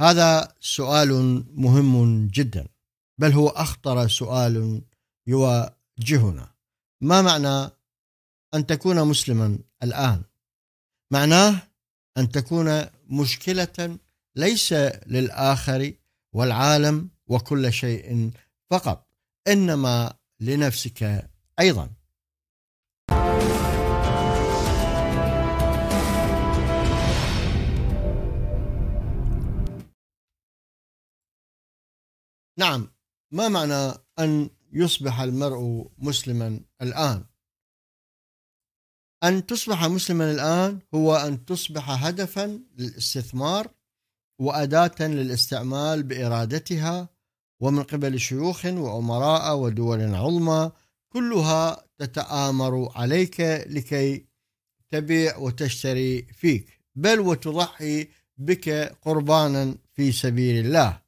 هذا سؤال مهم جدا بل هو اخطر سؤال يواجهنا ما معنى ان تكون مسلما الان معناه ان تكون مشكله ليس للاخر والعالم وكل شيء فقط انما لنفسك ايضا نعم ما معنى أن يصبح المرء مسلما الآن أن تصبح مسلما الآن هو أن تصبح هدفا للاستثمار وأداة للاستعمال بإرادتها ومن قبل شيوخ وأمراء ودول عظمى كلها تتآمر عليك لكي تبيع وتشتري فيك بل وتضحي بك قربانا في سبيل الله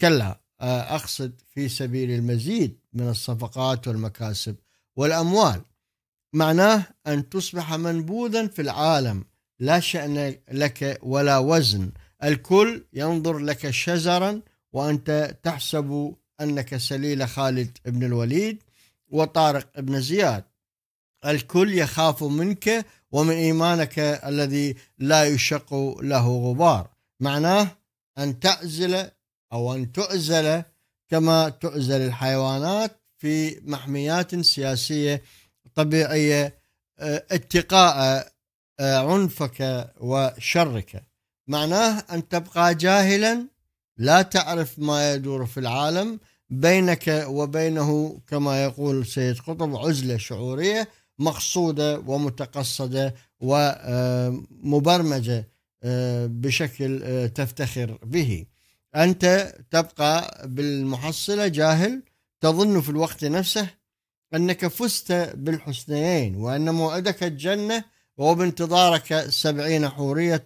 كلا اقصد في سبيل المزيد من الصفقات والمكاسب والاموال معناه ان تصبح منبوذا في العالم لا شان لك ولا وزن الكل ينظر لك شزرا وانت تحسب انك سليل خالد بن الوليد وطارق بن زياد الكل يخاف منك ومن ايمانك الذي لا يشق له غبار معناه ان تعزل أو أن تؤزل كما تؤزل الحيوانات في محميات سياسية طبيعية آه، اتقاء آه، عنفك وشرك معناه أن تبقى جاهلا لا تعرف ما يدور في العالم بينك وبينه كما يقول سيد قطب عزلة شعورية مقصودة ومتقصدة ومبرمجة آه، بشكل تفتخر به أنت تبقى بالمحصلة جاهل تظن في الوقت نفسه أنك فزت بالحسنيين وأن موعدك الجنة وبانتظارك سبعين حورية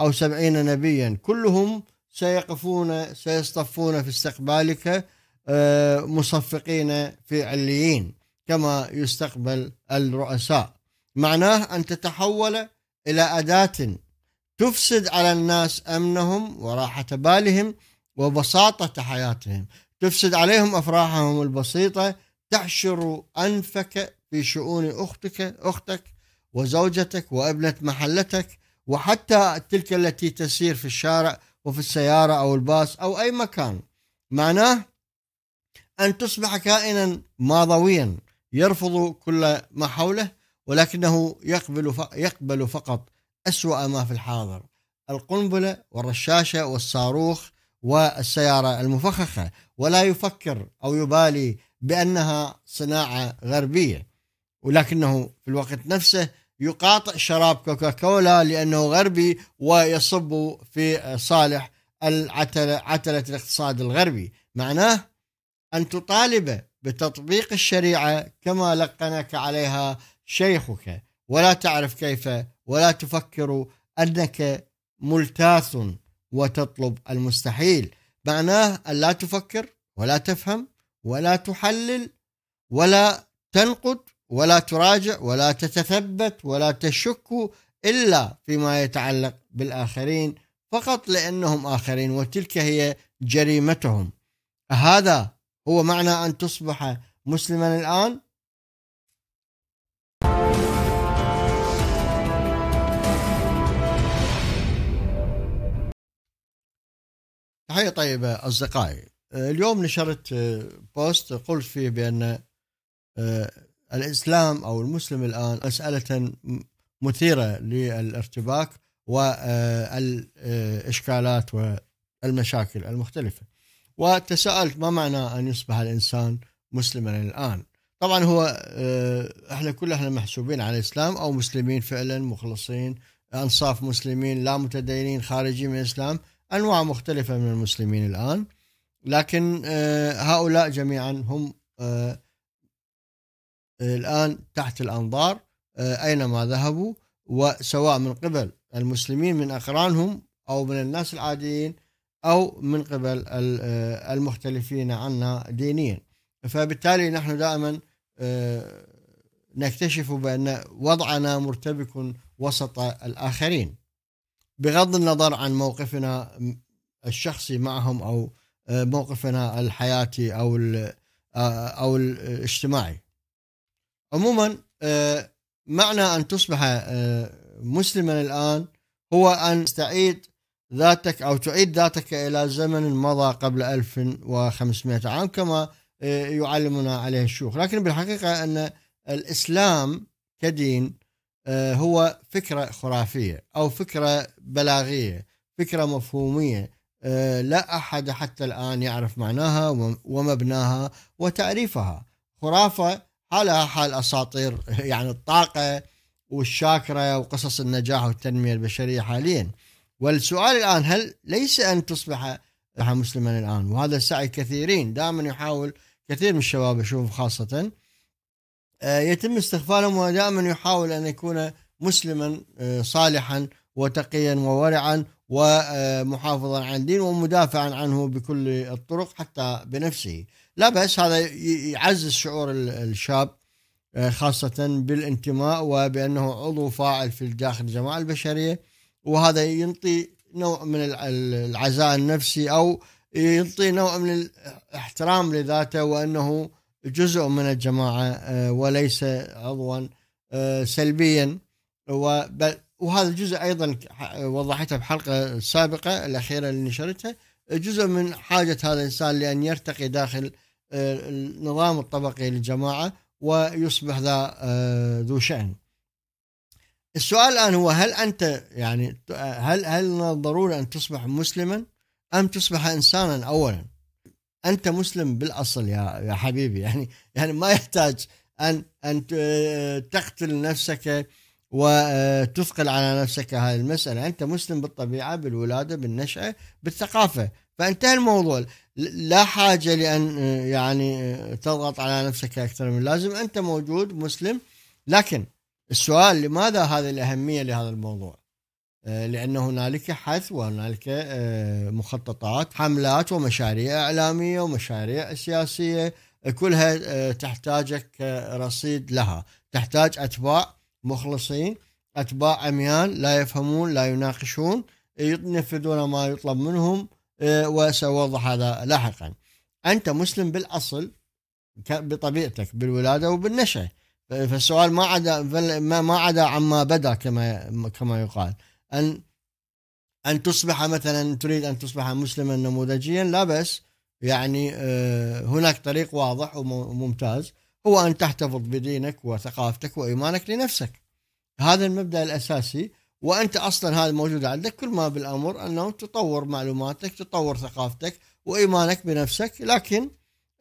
أو سبعين نبيا كلهم سيقفون سيصطفون في استقبالك آه، مصفقين في عليين كما يستقبل الرؤساء معناه أن تتحول إلى أداة تفسد على الناس امنهم وراحه بالهم وبساطه حياتهم تفسد عليهم افراحهم البسيطه تحشر انفك في شؤون اختك اختك وزوجتك وابنه محلتك وحتى تلك التي تسير في الشارع وفي السياره او الباص او اي مكان معناه ان تصبح كائنا ماضويا يرفض كل ما حوله ولكنه يقبل يقبل فقط أسوأ ما في الحاضر القنبلة والرشاشة والصاروخ والسيارة المفخخة ولا يفكر أو يبالي بأنها صناعة غربية ولكنه في الوقت نفسه يقاطع شراب كوكاكولا لأنه غربي ويصب في صالح العتلة عتلة الاقتصاد الغربي معناه أن تطالب بتطبيق الشريعة كما لقنك عليها شيخك ولا تعرف كيف ولا تفكر أنك ملتاث وتطلب المستحيل معناه أن لا تفكر ولا تفهم ولا تحلل ولا تنقد ولا تراجع ولا تتثبت ولا تشك إلا فيما يتعلق بالآخرين فقط لأنهم آخرين وتلك هي جريمتهم هذا هو معنى أن تصبح مسلما الآن تحية طيبة أصدقائي اليوم نشرت بوست قلت فيه بأن آه، الإسلام أو المسلم الآن مسألة مثيرة للارتباك والإشكالات آه، والمشاكل المختلفة وتساءلت ما معنى أن يصبح الإنسان مسلما الآن طبعا هو آه، احنا كلنا احنا محسوبين على الاسلام او مسلمين فعلا مخلصين انصاف مسلمين لا متدينين خارجين من الاسلام انواع مختلفه من المسلمين الان لكن آه، هؤلاء جميعا هم آه، الان تحت الانظار آه، اينما ذهبوا وسواء من قبل المسلمين من اقرانهم او من الناس العاديين او من قبل المختلفين عنا دينيا فبالتالي نحن دائما نكتشف بان وضعنا مرتبك وسط الاخرين بغض النظر عن موقفنا الشخصي معهم او آه، موقفنا الحياتي او آه، او الاجتماعي عموما آه، معنى ان تصبح مسلما الان هو ان تستعيد ذاتك او تعيد ذاتك الى زمن مضى قبل 1500 عام كما يعلمنا عليه الشيوخ لكن بالحقيقه ان الاسلام كدين آه، هو فكره خرافيه او فكره بلاغيه فكره مفهوميه آه، لا احد حتى الان يعرف معناها ومبناها وتعريفها خرافه حالها حال اساطير يعني الطاقه والشاكره وقصص النجاح والتنميه البشريه حاليا والسؤال الان هل ليس ان تصبح مسلما الان وهذا سعي كثيرين دائما يحاول كثير من الشباب اشوف خاصه آه، يتم استغفالهم ودائما يحاول أن يكون مسلما آه، صالحا وتقيا وورعا ومحافظا على الدين ومدافعا عنه بكل الطرق حتى بنفسه لا بأس هذا يعزز شعور الشاب آه، خاصة بالانتماء وبأنه عضو فاعل في داخل الجماعة البشرية وهذا ينطي نوع من العزاء النفسي أو ينطي نوع من الاحترام لذاته وأنه جزء من الجماعه آه، وليس عضوا آه، سلبيا وهذا الجزء ايضا وضحته بحلقه سابقه الاخيره اللي نشرتها جزء من حاجه هذا الانسان لان يرتقي داخل آه، النظام الطبقي للجماعه ويصبح ذا ذو شان. السؤال الان هو هل انت يعني هل هل ضروري ان تصبح مسلما ام تصبح انسانا اولا؟ انت مسلم بالاصل يا يا حبيبي يعني يعني ما يحتاج ان ان تقتل نفسك وتثقل آه، على نفسك هذه المساله، انت مسلم بالطبيعه بالولاده بالنشاه بالثقافه، فانتهى الموضوع، لا حاجه لان آه، يعني آه، تضغط على نفسك اكثر من اللازم، انت موجود مسلم لكن السؤال لماذا هذه الاهميه لهذا الموضوع؟ لأن هنالك حث وهنالك آه، مخططات حملات ومشاريع إعلامية ومشاريع سياسية كلها آه، تحتاجك آه، رصيد لها تحتاج أتباع مخلصين أتباع عميان لا يفهمون لا يناقشون ينفذون ما يطلب منهم وسأوضح هذا لاحقا أنت مسلم بالأصل بطبيعتك بالولادة وبالنشأ فالسؤال ما عدا ما عدا عما بدا كما كما يقال ان ان تصبح مثلا تريد ان تصبح مسلما نموذجيا لا بس يعني آه، هناك طريق واضح وممتاز هو ان تحتفظ بدينك وثقافتك وايمانك لنفسك هذا المبدا الاساسي وانت اصلا هذا موجود عندك كل ما بالامر انه تطور معلوماتك تطور ثقافتك وايمانك بنفسك لكن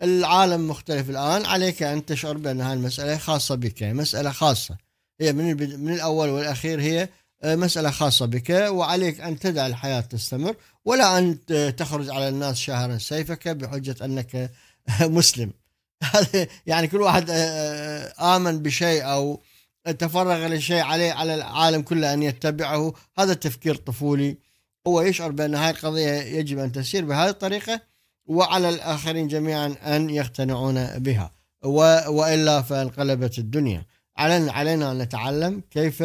العالم مختلف الان عليك ان تشعر بان هذه المساله خاصه بك يعني مساله خاصه هي من من الاول والاخير هي آه، مسألة خاصة بك وعليك أن تدع الحياة تستمر ولا أن تخرج على الناس شاهرا سيفك بحجة أنك مسلم يعني كل واحد آه، آه، آمن بشيء أو تفرغ لشيء عليه على العالم كله أن يتبعه هذا تفكير طفولي هو يشعر بأن هذه القضية يجب أن تسير بهذه الطريقة وعلى الآخرين جميعا أن يقتنعون بها وإلا فانقلبت الدنيا علينا أن نتعلم كيف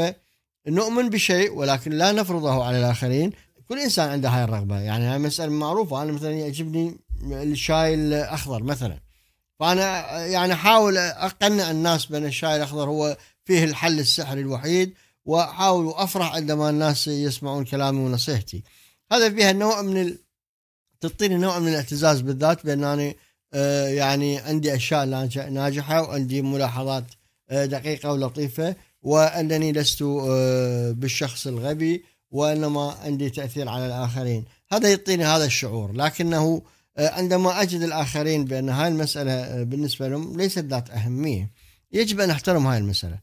نؤمن بشيء ولكن لا نفرضه على الآخرين كل إنسان عنده هاي الرغبة يعني هاي مسألة معروفة أنا مثلا يعجبني الشاي الأخضر مثلا فأنا يعني أحاول أقنع الناس بأن الشاي الأخضر هو فيه الحل السحري الوحيد وأحاول وأفرح عندما الناس يسمعون كلامي ونصيحتي هذا فيها نوع من ال... تعطيني نوع من الاعتزاز بالذات بأن أنا آه، يعني عندي أشياء ناجحة وعندي ملاحظات آه، دقيقة ولطيفة وانني لست آه، بالشخص الغبي وانما عندي تاثير على الاخرين هذا يعطيني هذا الشعور لكنه آه، عندما اجد الاخرين بان هاي المساله آه، بالنسبه لهم ليست ذات اهميه يجب ان احترم هاي المساله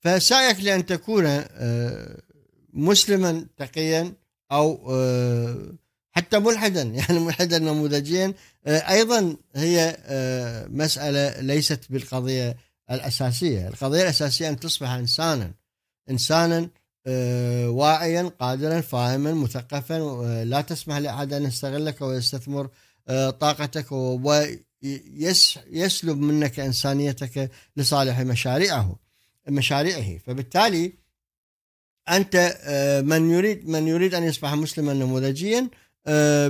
فسعيك لان تكون مسلما تقيا او حتى ملحدا يعني ملحدا نموذجيا ايضا هي مساله ليست بالقضيه الأساسية القضية الأساسية أن تصبح إنسانا إنسانا آه، واعيا قادرا فاهما مثقفا آه، لا تسمح لأحد أن يستغلك ويستثمر آه، طاقتك ويسلب منك إنسانيتك لصالح مشاريعه مشاريعه فبالتالي أنت من يريد من يريد أن يصبح مسلما نموذجيا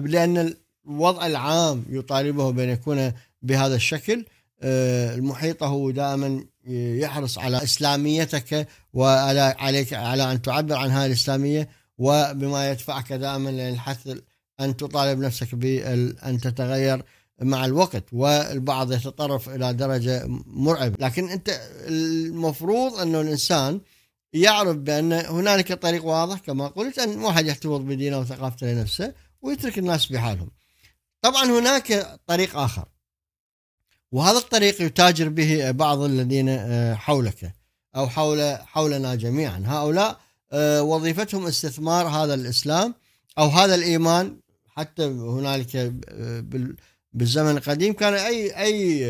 لأن الوضع العام يطالبه بأن يكون بهذا الشكل آه، المحيطة هو دائما يحرص على إسلاميتك وعلى عليك على أن تعبر عن هذه الإسلامية وبما يدفعك دائما للحث أن تطالب نفسك بأن تتغير مع الوقت والبعض يتطرف إلى درجة مرعبة لكن أنت المفروض أنه الإنسان يعرف بأن هنالك طريق واضح كما قلت أن واحد يحتفظ بدينه وثقافته لنفسه ويترك الناس بحالهم طبعا هناك طريق آخر وهذا الطريق يتاجر به بعض الذين آه، حولك أو حول حولنا جميعا هؤلاء آه، وظيفتهم استثمار هذا الإسلام أو هذا الإيمان حتى هنالك آه، بالزمن القديم كان أي أي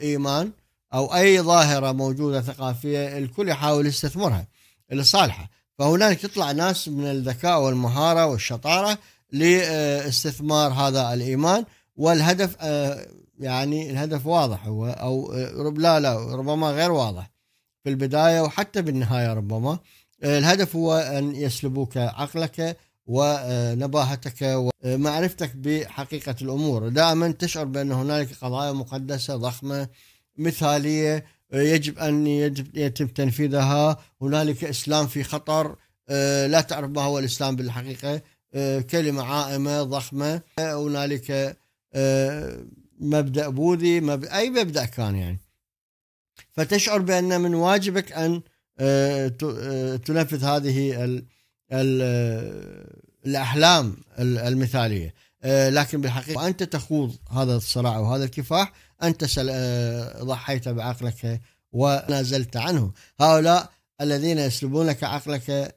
إيمان أو أي ظاهرة موجودة ثقافية الكل يحاول يستثمرها لصالحه فهناك يطلع ناس من الذكاء والمهارة والشطارة لاستثمار هذا الإيمان والهدف آه، يعني الهدف واضح هو او آه، لا لا ربما غير واضح في البدايه وحتى بالنهايه ربما آه، الهدف هو ان يسلبوك عقلك ونباهتك ومعرفتك بحقيقه الامور دائما تشعر بان هنالك قضايا مقدسه ضخمه مثاليه يجب ان يتم تنفيذها هنالك اسلام في خطر لا تعرف ما هو الاسلام بالحقيقه كلمه عائمه ضخمه هنالك آه، مبدا بوذي مب... اي مبدا كان يعني فتشعر بان من واجبك ان آه، آه، تنفذ هذه الاحلام المثاليه لكن بالحقيقه انت تخوض هذا الصراع وهذا الكفاح انت سل... ضحيت بعقلك ونازلت عنه هؤلاء الذين يسلبونك عقلك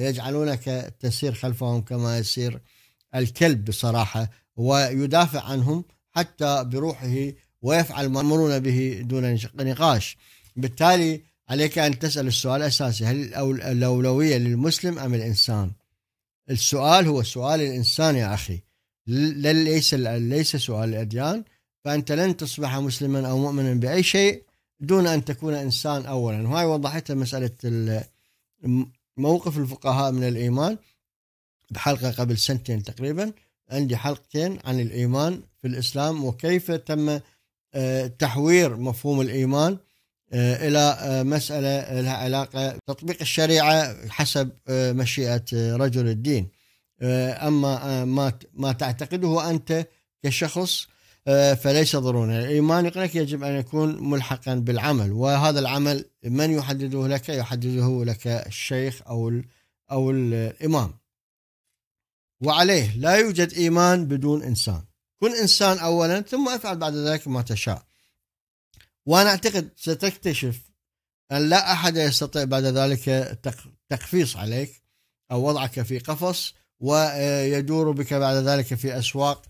يجعلونك تسير خلفهم كما يسير الكلب بصراحه ويدافع عنهم حتى بروحه ويفعل ما يأمرون به دون نقاش بالتالي عليك أن تسأل السؤال الأساسي هل الأولوية للمسلم أم الإنسان السؤال هو سؤال الإنسان يا أخي ليس ليس سؤال الأديان فأنت لن تصبح مسلما أو مؤمنا بأي شيء دون أن تكون إنسان أولا وهي وضحتها مسألة موقف الفقهاء من الإيمان بحلقة قبل سنتين تقريبا عندي حلقتين عن الإيمان في الإسلام وكيف تم آه، تحوير مفهوم الإيمان آه، إلى آه، مسألة لها علاقة تطبيق الشريعة حسب مشيئة رجل الدين أما ما تعتقده أنت كشخص فليس ضرورة الإيمان لك يجب أن يكون ملحقا بالعمل وهذا العمل من يحدده لك يحدده لك الشيخ أو أو الإمام وعليه لا يوجد إيمان بدون إنسان كن إنسان أولا ثم افعل بعد ذلك ما تشاء وأنا أعتقد ستكتشف أن لا أحد يستطيع بعد ذلك تقفيص عليك أو وضعك في قفص ويدور بك بعد ذلك في أسواق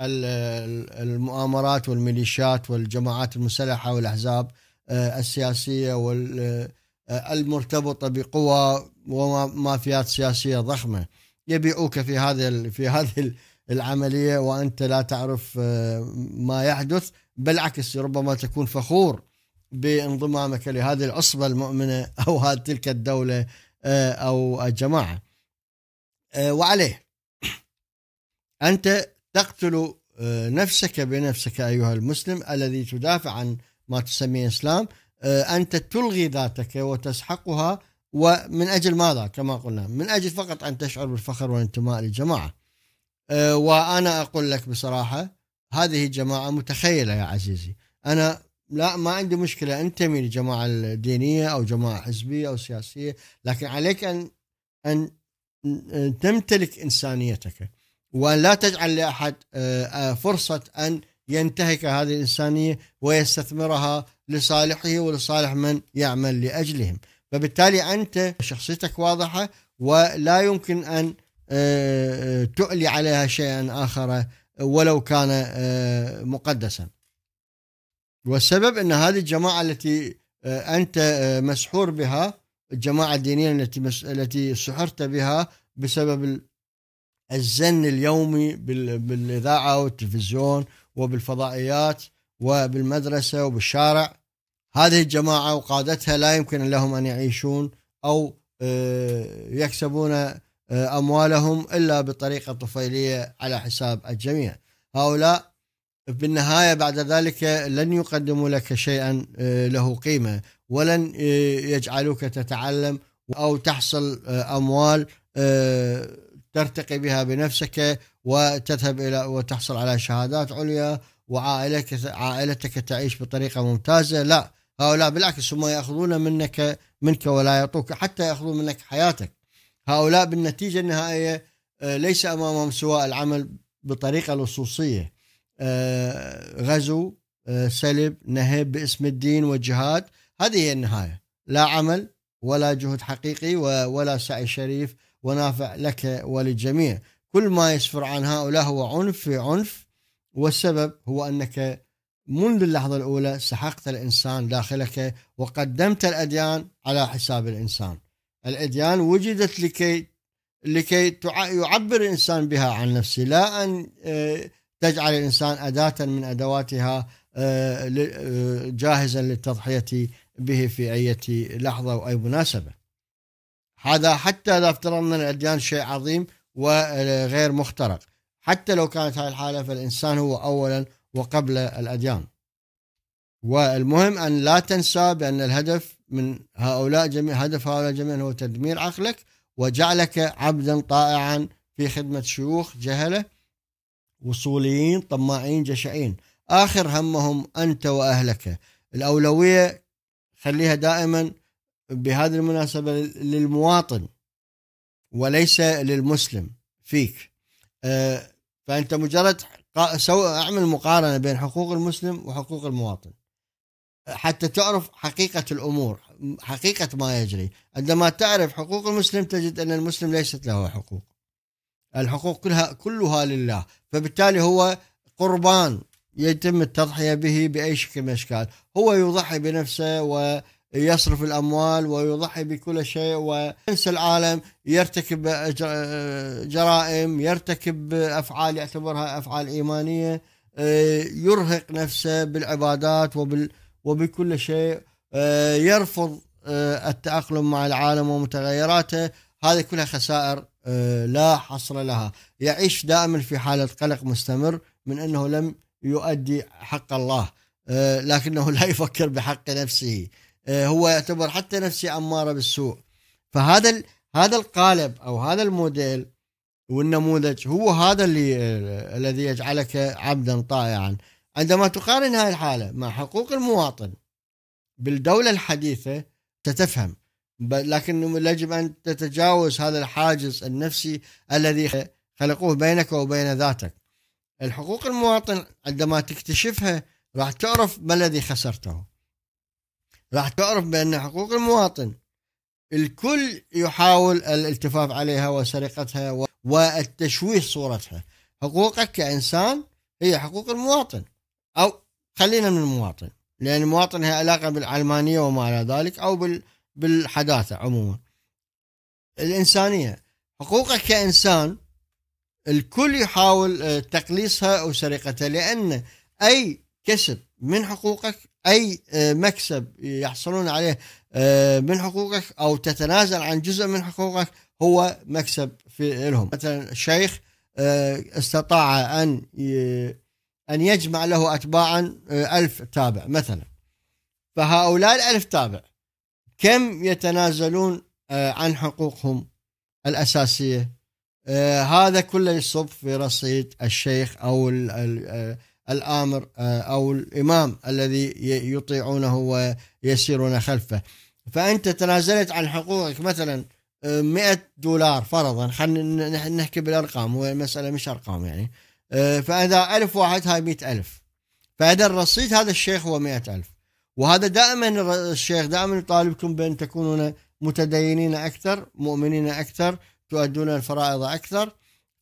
المؤامرات والميليشيات والجماعات المسلحة والأحزاب آه، السياسية والمرتبطه آه، بقوى ومافيات سياسية ضخمة يبيعوك في هذا في هذه العمليه وانت لا تعرف آه، ما يحدث بالعكس ربما تكون فخور بانضمامك لهذه العصبه المؤمنه او هذه تلك الدوله آه، او الجماعه آه، وعليه انت تقتل نفسك بنفسك ايها المسلم الذي تدافع عن ما تسميه اسلام انت تلغي ذاتك وتسحقها ومن أجل ماذا كما قلنا من أجل فقط أن تشعر بالفخر والانتماء للجماعة أه وأنا أقول لك بصراحة هذه الجماعة متخيلة يا عزيزي أنا لا ما عندي مشكلة أنتمي لجماعة دينية أو جماعة حزبية أو سياسية لكن عليك أن أن تمتلك إنسانيتك ولا تجعل لأحد أه، فرصة أن ينتهك هذه الإنسانية ويستثمرها لصالحه ولصالح من يعمل لأجلهم فبالتالي أنت شخصيتك واضحة ولا يمكن أن آه، آه، تؤلي عليها شيئا آخر ولو كان آه، مقدسا والسبب أن هذه الجماعة التي أنت مسحور بها الجماعة الدينية التي التي سحرت بها بسبب الزن اليومي بالإذاعة والتلفزيون وبالفضائيات وبالمدرسة وبالشارع هذه الجماعة وقادتها لا يمكن لهم أن يعيشون أو آه، يكسبون آه، أموالهم إلا بطريقة طفيلية على حساب الجميع هؤلاء بالنهاية بعد ذلك لن يقدموا لك شيئا آه، له قيمة ولن يجعلوك تتعلم أو تحصل أموال ترتقي بها بنفسك وتذهب إلى وتحصل على شهادات عليا وعائلتك عائلتك تعيش بطريقة ممتازة لا هؤلاء بالعكس هم ياخذون منك منك ولا يعطوك حتى ياخذون منك حياتك هؤلاء بالنتيجه النهائيه آه، ليس امامهم سوى العمل بطريقه لصوصيه آه، غزو آه، سلب نهب باسم الدين والجهاد هذه هي النهايه لا عمل ولا جهد حقيقي ولا سعي شريف ونافع لك وللجميع كل ما يسفر عن هؤلاء هو عنف في عنف والسبب هو انك منذ اللحظة الأولى سحقت الإنسان داخلك وقدمت الأديان على حساب الإنسان الأديان وجدت لكي لكي يعبر الإنسان بها عن نفسه لا أن آه، تجعل الإنسان أداة من أدواتها آه، آه، جاهزا للتضحية به في أي لحظة وأي مناسبة هذا حتى إذا افترضنا الأديان شيء عظيم وغير مخترق حتى لو كانت هذه الحالة فالإنسان هو أولا وقبل الأديان والمهم أن لا تنسى بأن الهدف من هؤلاء جميع هدف هؤلاء جميعا هو تدمير عقلك وجعلك عبدا طائعا في خدمة شيوخ جهلة وصوليين طماعين جشعين آخر همهم أنت وأهلك الأولوية خليها دائما بهذه المناسبة للمواطن وليس للمسلم فيك آه، فأنت مجرد سو اعمل مقارنه بين حقوق المسلم وحقوق المواطن حتى تعرف حقيقه الامور حقيقه ما يجري عندما تعرف حقوق المسلم تجد ان المسلم ليست له حقوق الحقوق كلها كلها لله فبالتالي هو قربان يتم التضحيه به باي شكل من الاشكال هو يضحي بنفسه و يصرف الأموال ويضحي بكل شيء وينسى العالم يرتكب جرائم يرتكب أفعال يعتبرها أفعال إيمانية آه، يرهق نفسه بالعبادات وبال وبكل شيء آه، يرفض آه، التأقلم مع العالم ومتغيراته هذه كلها خسائر لا حصر لها يعيش دائما في حالة قلق مستمر من أنه لم يؤدي حق الله لكنه لا يفكر بحق نفسه آه، هو يعتبر حتى نفسي اماره بالسوء فهذا هذا القالب او هذا الموديل والنموذج هو هذا اللي آه، الذي يجعلك عبدا طائعا عندما تقارن هذه الحاله مع حقوق المواطن بالدوله الحديثه تتفهم لكن يجب ان تتجاوز هذا الحاجز النفسي الذي خلقوه بينك وبين ذاتك الحقوق المواطن عندما تكتشفها راح تعرف ما الذي خسرته راح تعرف بأن حقوق المواطن الكل يحاول الالتفاف عليها وسرقتها والتشويه صورتها حقوقك كإنسان هي حقوق المواطن أو خلينا من المواطن لأن المواطن هي علاقة بالعلمانية وما الى ذلك أو بالحداثة عموما الإنسانية حقوقك كإنسان الكل يحاول آه، تقليصها أو سرقتها لأن أي كسب من حقوقك اي آه، مكسب يحصلون عليه آه، من حقوقك او تتنازل عن جزء من حقوقك هو مكسب في لهم مثلا الشيخ آه، استطاع ان ان يجمع له اتباعا ألف تابع مثلا فهؤلاء الألف تابع كم يتنازلون عن حقوقهم الأساسية هذا كله يصب في رصيد الشيخ أو الامر آه، او الامام الذي يطيعونه ويسيرون خلفه فانت تنازلت عن حقوقك مثلا 100 آه، دولار فرضا خلينا نحكي بالارقام هو المساله مش ارقام يعني آه، فاذا ألف واحد هاي 100000 فاذا الرصيد هذا الشيخ هو 100000 وهذا دائما الشيخ دائما يطالبكم بأن تكونون متدينين أكثر مؤمنين أكثر تؤدون الفرائض أكثر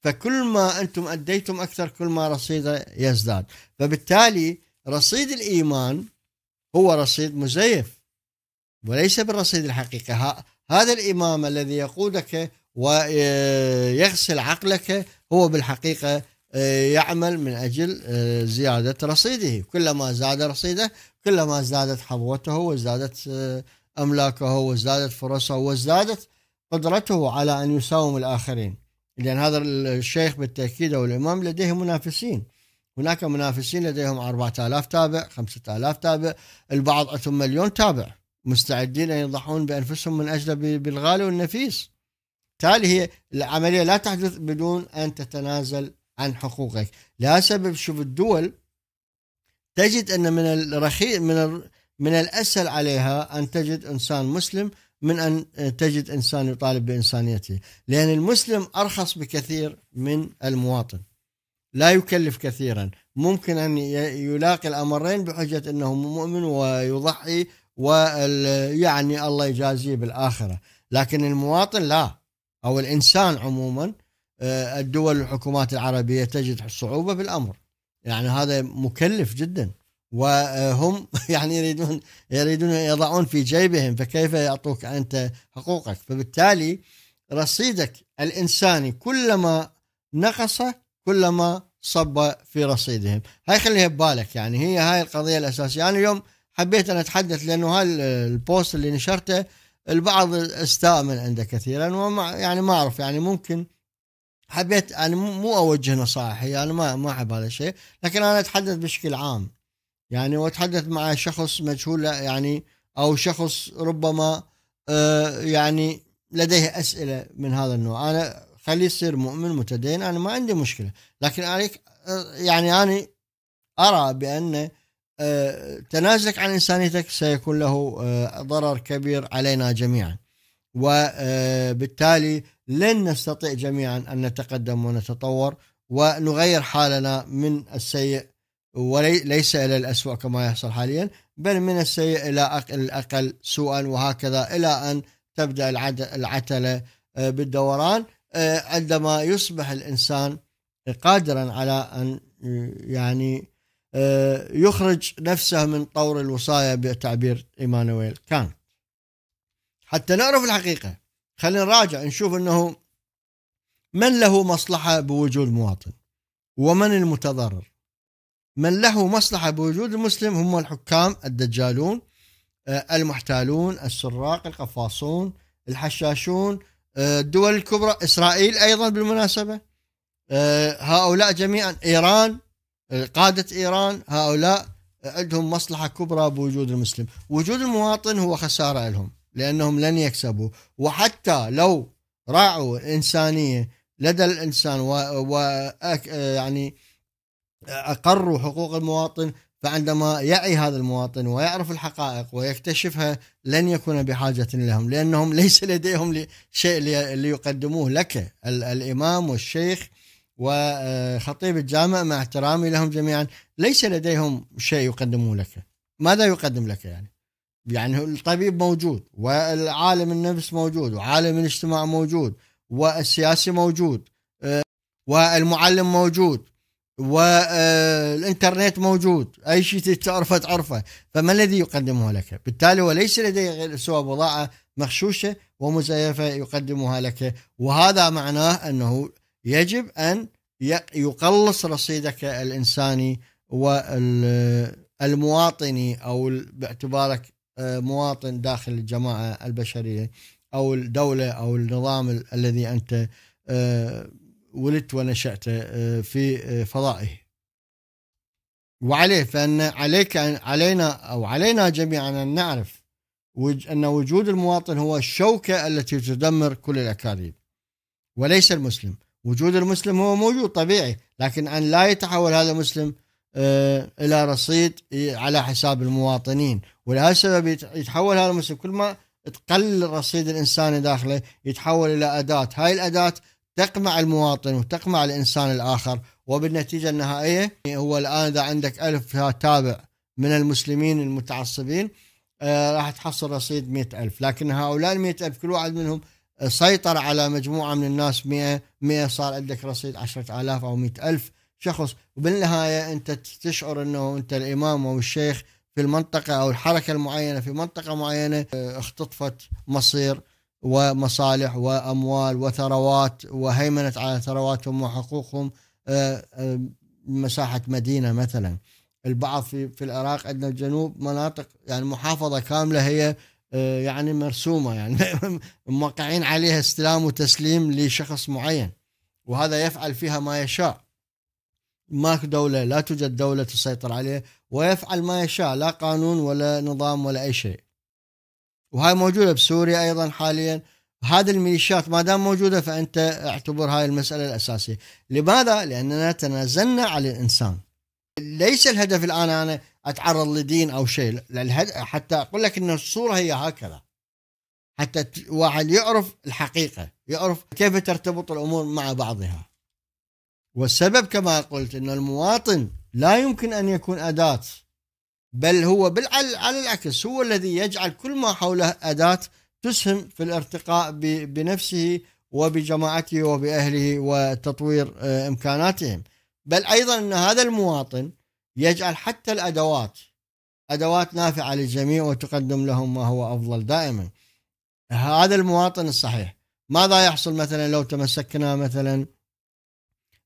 فكل ما أنتم أديتم أكثر كل ما رصيده يزداد فبالتالي رصيد الإيمان هو رصيد مزيف وليس بالرصيد الحقيقي هذا الإمام الذي يقودك ويغسل عقلك هو بالحقيقة آه، يعمل من أجل آه، زيادة رصيده كلما زاد رصيده كلما زادت حظوته وازدادت آه، أملاكه وازدادت فرصه وازدادت قدرته على أن يساوم الآخرين لأن هذا الشيخ بالتأكيد أو الإمام لديه منافسين هناك منافسين لديهم 4000 تابع 5000 تابع البعض عندهم مليون تابع مستعدين أن يضحون بأنفسهم من أجل بالغالي والنفيس بالتالي هي العملية لا تحدث بدون أن تتنازل عن حقوقك لا سبب شوف الدول تجد أن من الرخي من من الأسهل عليها أن تجد إنسان مسلم من أن تجد إنسان يطالب بإنسانيته لأن المسلم أرخص بكثير من المواطن لا يكلف كثيرا ممكن أن يلاقي الأمرين بحجة أنه مؤمن ويضحي ويعني الله يجازيه بالآخرة لكن المواطن لا أو الإنسان عموما آه، الدول الحكومات العربية تجد صعوبة بالأمر يعني هذا مكلف جدا وهم يعني يريدون يريدون يضعون في جيبهم فكيف يعطوك انت حقوقك فبالتالي رصيدك الانساني كلما نقص كلما صب في رصيدهم هاي خليها ببالك يعني هي هاي القضيه الاساسيه انا اليوم حبيت ان اتحدث لانه هاي البوست اللي نشرته البعض استاء من عنده كثيرا وما يعني ما اعرف يعني ممكن حبيت يعني مو اوجه نصائح انا يعني ما ما احب هذا الشيء لكن انا اتحدث بشكل عام يعني واتحدث مع شخص مجهول يعني او شخص ربما آه، يعني لديه اسئله من هذا النوع انا خليه يصير مؤمن متدين انا ما عندي مشكله لكن عليك آه، يعني انا ارى بان آه، تنازلك عن انسانيتك سيكون له ضرر كبير علينا جميعا وبالتالي لن نستطيع جميعا ان نتقدم ونتطور ونغير حالنا من السيء وليس إلى الاسوء كما يحصل حاليا بل من السيء إلى الأقل سوءا وهكذا إلى أن تبدأ العتلة آه، بالدوران آه، عندما يصبح الإنسان قادرا على أن يعني آه، يخرج نفسه من طور الوصاية بتعبير إيمانويل كان حتى نعرف الحقيقة خلينا نراجع نشوف أنه من له مصلحة بوجود مواطن ومن المتضرر من له مصلحة بوجود المسلم هم الحكام الدجالون آه، المحتالون السراق القفاصون الحشاشون آه، الدول الكبرى إسرائيل أيضا بالمناسبة آه، هؤلاء جميعا إيران قادة إيران هؤلاء عندهم مصلحة كبرى بوجود المسلم وجود المواطن هو خسارة لهم لأنهم لن يكسبوا وحتى لو راعوا الإنسانية لدى الإنسان و... و... يعني اقروا حقوق المواطن فعندما يعي هذا المواطن ويعرف الحقائق ويكتشفها لن يكون بحاجة لهم لأنهم ليس لديهم شيء ليقدموه لك الإمام والشيخ وخطيب الجامع مع احترامي لهم جميعا ليس لديهم شيء يقدموه لك ماذا يقدم لك يعني يعني الطبيب موجود والعالم النفس موجود وعالم الاجتماع موجود والسياسي موجود والمعلم موجود والانترنت موجود اي شيء تعرفه تعرفه فما الذي يقدمه لك بالتالي هو ليس لديه غير سوى بضاعه مغشوشه ومزيفه يقدمها لك وهذا معناه انه يجب ان يقلص رصيدك الانساني والمواطني او باعتبارك آه، مواطن داخل الجماعه البشريه او الدوله او النظام الذي انت آه، ولدت ونشأت آه، في آه، فضائه وعليه فان عليك علينا او علينا جميعا ان نعرف ان وجود المواطن هو الشوكه التي تدمر كل الاكاذيب وليس المسلم وجود المسلم هو موجود طبيعي لكن ان لا يتحول هذا المسلم آه، الى رصيد على حساب المواطنين ولهذا السبب يتحول هذا المسلم كل ما تقل الرصيد الانساني داخله يتحول الى اداه هاي الاداه تقمع المواطن وتقمع الإنسان الآخر وبالنتيجة النهائية هو الآن إذا عندك ألف تابع من المسلمين المتعصبين آه راح تحصل رصيد مئة ألف لكن هؤلاء المئة ألف كل واحد منهم سيطر على مجموعة من الناس مئة مئة صار عندك رصيد عشرة آلاف أو مئة ألف شخص وبالنهاية أنت تشعر أنه أنت الإمام أو الشيخ في المنطقة أو الحركة المعينة في منطقة معينة آه، اختطفت مصير ومصالح واموال وثروات وهيمنت على ثرواتهم وحقوقهم آه، آه، مساحه مدينه مثلا البعض في في العراق عندنا الجنوب مناطق يعني محافظه كامله هي آه، يعني مرسومه يعني موقعين عليها استلام وتسليم لشخص معين وهذا يفعل فيها ما يشاء ماكو دولة لا توجد دولة تسيطر عليه ويفعل ما يشاء لا قانون ولا نظام ولا أي شيء وهاي موجوده بسوريا ايضا حاليا هذه الميليشيات ما دام موجوده فانت اعتبر هاي المساله الاساسيه لماذا لاننا تنازلنا على الانسان ليس الهدف الان انا اتعرض لدين او شيء حتى اقول لك ان الصوره هي هكذا حتى واحد يعرف الحقيقه يعرف كيف ترتبط الامور مع بعضها والسبب كما قلت ان المواطن لا يمكن ان يكون اداه بل هو على العكس هو الذي يجعل كل ما حوله أداة تسهم في الارتقاء بنفسه وبجماعته وبأهله وتطوير آه، إمكاناتهم بل أيضا أن هذا المواطن يجعل حتى الأدوات أدوات نافعة للجميع وتقدم لهم ما هو أفضل دائما هذا المواطن الصحيح ماذا يحصل مثلا لو تمسكنا مثلا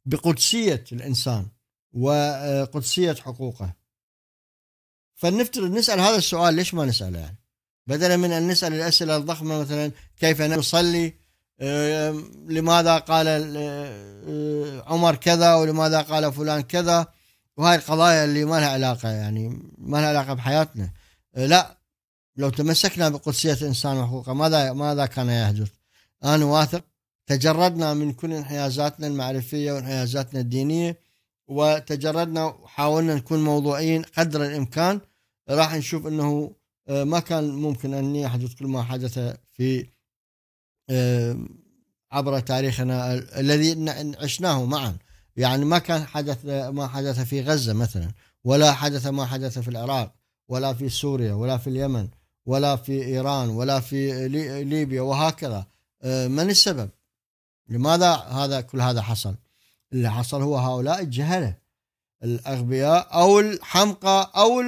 بقدسية الإنسان وقدسية حقوقه فلنفترض نسال هذا السؤال ليش ما نساله يعني؟ بدلا من ان نسال الاسئله الضخمه مثلا كيف نصلي؟ لماذا قال آه، عمر كذا ولماذا قال فلان كذا وهاي القضايا اللي ما لها علاقه يعني ما لها علاقه بحياتنا آه، لا لو تمسكنا بقدسيه الانسان وحقوقه ماذا ماذا كان يحدث؟ انا واثق تجردنا من كل انحيازاتنا المعرفيه وانحيازاتنا الدينيه وتجردنا وحاولنا نكون موضوعيين قدر الامكان راح نشوف انه آه، ما كان ممكن ان يحدث كل ما حدث في آه، عبر تاريخنا الذي عشناه معا يعني ما كان حدث ما حدث في غزه مثلا ولا حدث ما حدث في العراق ولا في سوريا ولا في اليمن ولا في ايران ولا في ليبيا وهكذا آه، من السبب؟ لماذا هذا كل هذا حصل؟ اللي حصل هو هؤلاء الجهله الاغبياء او الحمقى او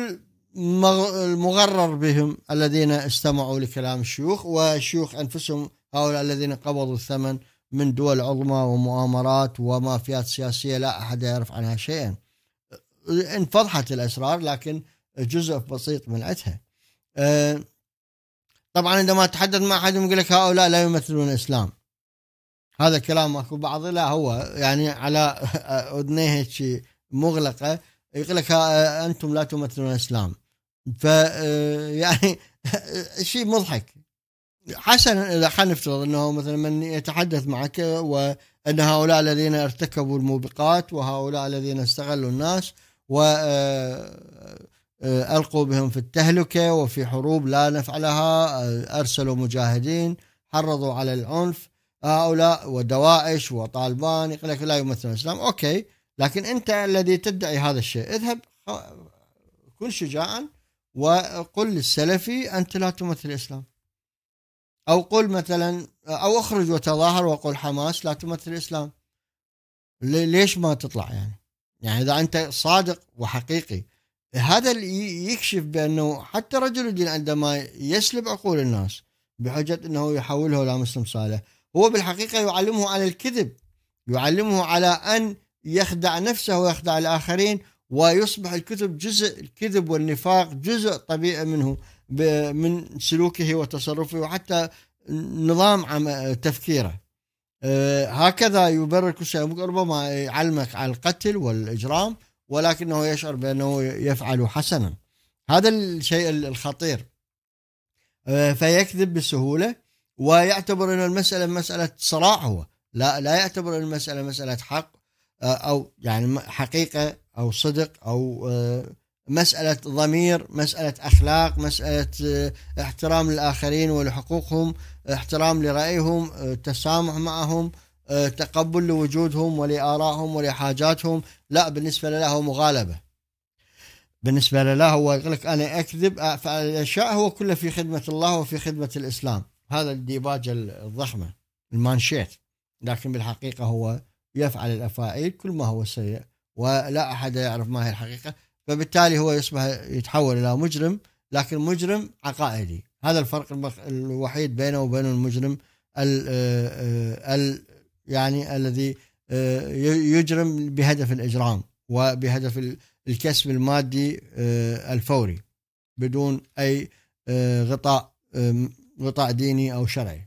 المغرر بهم الذين استمعوا لكلام الشيوخ والشيوخ أنفسهم هؤلاء الذين قبضوا الثمن من دول عظمى ومؤامرات ومافيات سياسية لا أحد يعرف عنها شيئا انفضحت الأسرار لكن جزء بسيط من عدها. آه، طبعا عندما تحدث مع أحد يقول لك هؤلاء لا يمثلون الإسلام هذا كلام اكو بعض لا هو يعني على اذنيه مغلقه يقول لك آه، انتم لا تمثلون الاسلام ف آه، يعني شيء مضحك حسنا اذا حنفترض انه مثلا من يتحدث معك وان هؤلاء الذين ارتكبوا الموبقات وهؤلاء الذين استغلوا الناس و آه، آه، القوا بهم في التهلكه وفي حروب لا نفع لها ارسلوا مجاهدين حرضوا على العنف هؤلاء ودواعش وطالبان يقول لك لا يمثل الاسلام اوكي لكن انت الذي تدعي هذا الشيء اذهب كن شجاعا وقل للسلفي أنت لا تمثل الإسلام أو قل مثلا أو اخرج وتظاهر وقل حماس لا تمثل الإسلام ليش ما تطلع يعني يعني إذا أنت صادق وحقيقي هذا اللي يكشف بأنه حتى رجل الدين عندما يسلب عقول الناس بحجة أنه يحولها إلى مسلم صالح هو بالحقيقة يعلمه على الكذب يعلمه على أن يخدع نفسه ويخدع الآخرين ويصبح الكذب جزء الكذب والنفاق جزء طبيعي منه من سلوكه وتصرفه وحتى نظام تفكيره آه، هكذا يبرر كل شيء ربما يعلمك على القتل والإجرام ولكنه يشعر بأنه يفعل حسنا هذا الشيء الخطير آه، فيكذب بسهولة ويعتبر أن المسألة مسألة صراع هو لا, لا يعتبر أن المسألة مسألة حق آه، او يعني حقيقه او صدق او آه، مساله ضمير مساله اخلاق مساله آه، احترام للاخرين ولحقوقهم احترام لرايهم التسامح معهم تقبل لوجودهم ولارائهم ولحاجاتهم لا بالنسبه له هو مغالبه بالنسبه له هو يقول لك انا اكذب فالاشياء هو كله في خدمه الله وفي خدمه الاسلام هذا الديباجه الضخمه المانشيت لكن بالحقيقه هو يفعل الافاعيل كل ما هو سيء ولا احد يعرف ما هي الحقيقه فبالتالي هو يصبح يتحول الى مجرم لكن مجرم عقائدي هذا الفرق الوحيد بينه وبين المجرم ال آه، آه، الـ يعني الذي آه، يجرم بهدف الاجرام وبهدف الكسب المادي الفوري بدون اي غطاء غطاء ديني او شرعي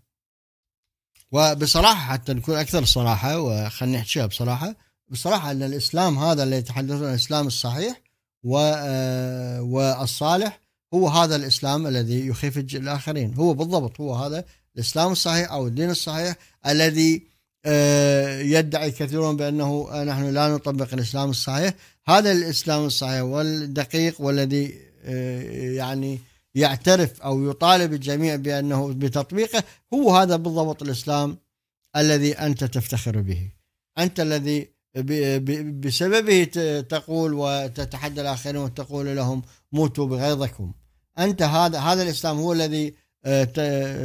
وبصراحه حتى نكون اكثر صراحه وخلينا نحكيها بصراحه بصراحه ان الاسلام هذا اللي يتحدثون الاسلام الصحيح و آه، والصالح هو هذا الاسلام الذي يخيف الاخرين هو بالضبط هو هذا الاسلام الصحيح او الدين الصحيح الذي آه، يدعي كثيرون بانه نحن لا نطبق الاسلام الصحيح هذا الاسلام الصحيح والدقيق والذي آه، يعني يعترف أو يطالب الجميع بأنه بتطبيقه هو هذا بالضبط الإسلام الذي أنت تفتخر به أنت الذي بسببه تقول وتتحدى الآخرين وتقول لهم موتوا بغيظكم أنت هذا هذا الإسلام هو الذي آه،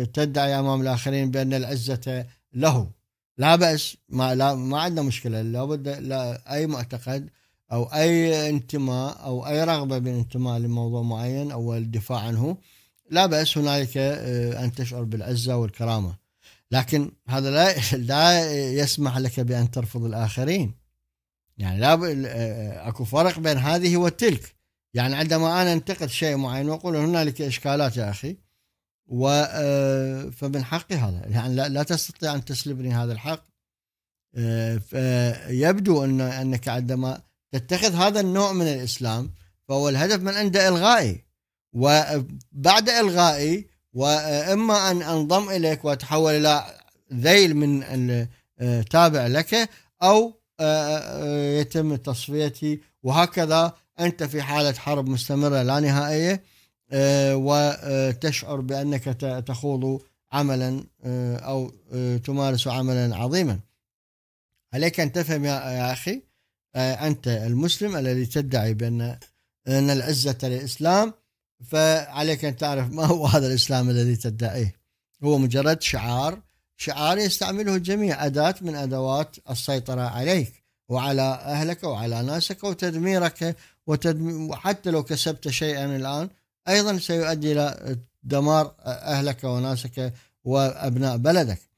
تدعي أمام الآخرين بأن العزة له لا بأس ما لا ما عندنا مشكلة لا بد لا أي معتقد او اي انتماء او اي رغبه بالانتماء لموضوع معين او الدفاع عنه لا باس هنالك آه، ان تشعر بالعزه والكرامه لكن هذا لا لا يسمح لك بان ترفض الاخرين يعني لا ب... آه، آه، اكو فرق بين هذه وتلك يعني عندما انا انتقد شيء معين واقول هنالك اشكالات يا اخي و فمن حقي هذا يعني لا تستطيع ان تسلبني هذا الحق يبدو ان انك عندما تتخذ هذا النوع من الاسلام فهو الهدف من عنده الغائي وبعد الغائي واما ان انضم اليك واتحول الى ذيل من التابع آه، لك او آه، آه، يتم تصفيتي وهكذا انت في حاله حرب مستمره لا نهائيه وتشعر بانك تخوض عملا او تمارس عملا عظيما. عليك ان تفهم يا اخي آه، أنت المسلم الذي تدعي بأن أن العزة للإسلام فعليك أن تعرف ما هو هذا الإسلام الذي تدعيه هو مجرد شعار شعار يستعمله الجميع أداة من أدوات السيطرة عليك وعلى أهلك وعلى ناسك وتدميرك وتدمير وحتى لو كسبت شيئا الآن أيضا سيؤدي إلى دمار أهلك وناسك وأبناء بلدك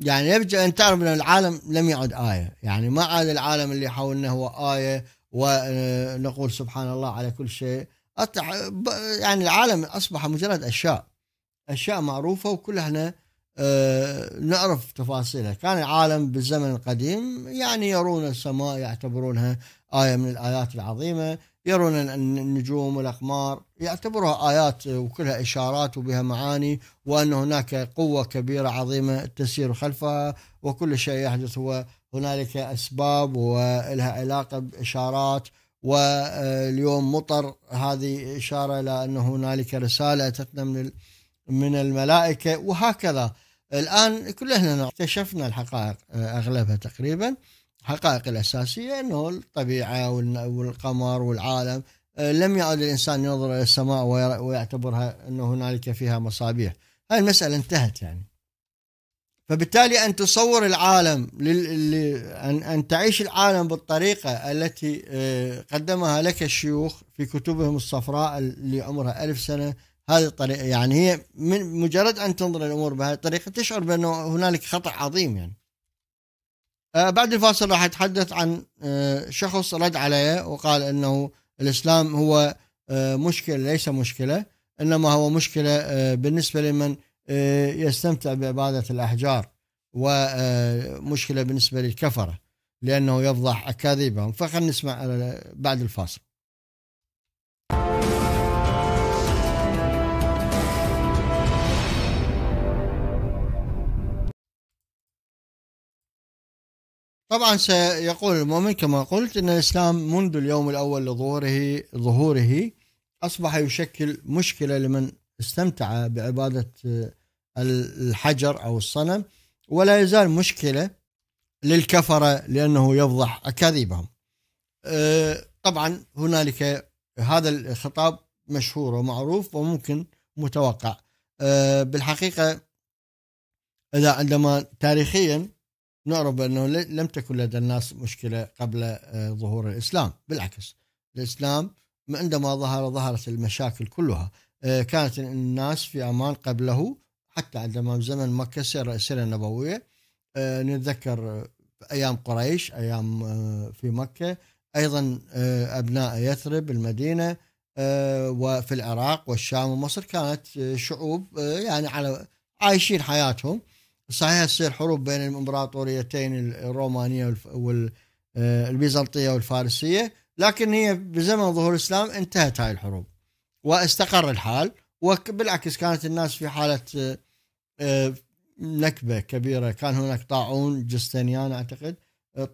يعني يرجع أن تعرف أن العالم لم يعد آية يعني ما عاد العالم اللي حولنا هو آية ونقول آه، سبحان الله على كل شيء يعني العالم أصبح مجرد أشياء أشياء معروفة وكلها احنا آه، نعرف تفاصيلها كان العالم بالزمن القديم يعني يرون السماء يعتبرونها آية من الآيات العظيمة يرون النجوم والأقمار يعتبرها آيات وكلها إشارات وبها معاني وأن هناك قوة كبيرة عظيمة تسير خلفها وكل شيء يحدث هو هنالك أسباب ولها علاقة بإشارات واليوم مطر هذه إشارة إلى أن هنالك رسالة أتتنا من من الملائكة وهكذا الآن كلنا اكتشفنا الحقائق أغلبها تقريباً الحقائق الأساسية أنه الطبيعة والقمر والعالم آه، لم يعد الإنسان ينظر إلى السماء ويعتبرها أنه هنالك فيها مصابيح هاي المسألة انتهت يعني فبالتالي أن تصور العالم أن أن تعيش العالم بالطريقة التي آه، قدمها لك الشيوخ في كتبهم الصفراء اللي عمرها ألف سنة هذه الطريقة يعني هي من مجرد أن تنظر الأمور بهذه الطريقة تشعر بأنه هنالك خطأ عظيم يعني آه، بعد الفاصل راح اتحدث عن آه، شخص رد علي وقال انه الاسلام هو آه، مشكله ليس مشكله انما هو مشكله بالنسبه لمن يستمتع بعباده الاحجار ومشكله بالنسبه للكفره لانه يفضح اكاذيبهم فخلنا نسمع بعد الفاصل طبعا سيقول المؤمن كما قلت ان الاسلام منذ اليوم الاول لظهوره ظهوره اصبح يشكل مشكله لمن استمتع بعباده آه، الحجر او الصنم ولا يزال مشكله للكفره لانه يفضح اكاذيبهم. آه، طبعا هنالك هذا الخطاب مشهور ومعروف وممكن متوقع. آه، بالحقيقه اذا عندما تاريخيا نعرف أنه لم تكن لدى الناس مشكلة قبل آه، ظهور الإسلام بالعكس الإسلام عندما ظهر ظهرت المشاكل كلها آه، كانت الناس في أمان قبله حتى عندما زمن مكة سيرة, السيرة النبوية آه، نتذكر أيام قريش أيام في مكة أيضا أبناء يثرب المدينة وفي العراق والشام ومصر كانت شعوب يعني على عايشين حياتهم صحيح تصير حروب بين الامبراطوريتين الرومانيه والبيزنطيه آه، والفارسيه لكن هي بزمن ظهور الاسلام انتهت هاي الحروب واستقر الحال وبالعكس كانت الناس في حاله آه، آه، نكبه كبيره كان هناك طاعون جستنيان اعتقد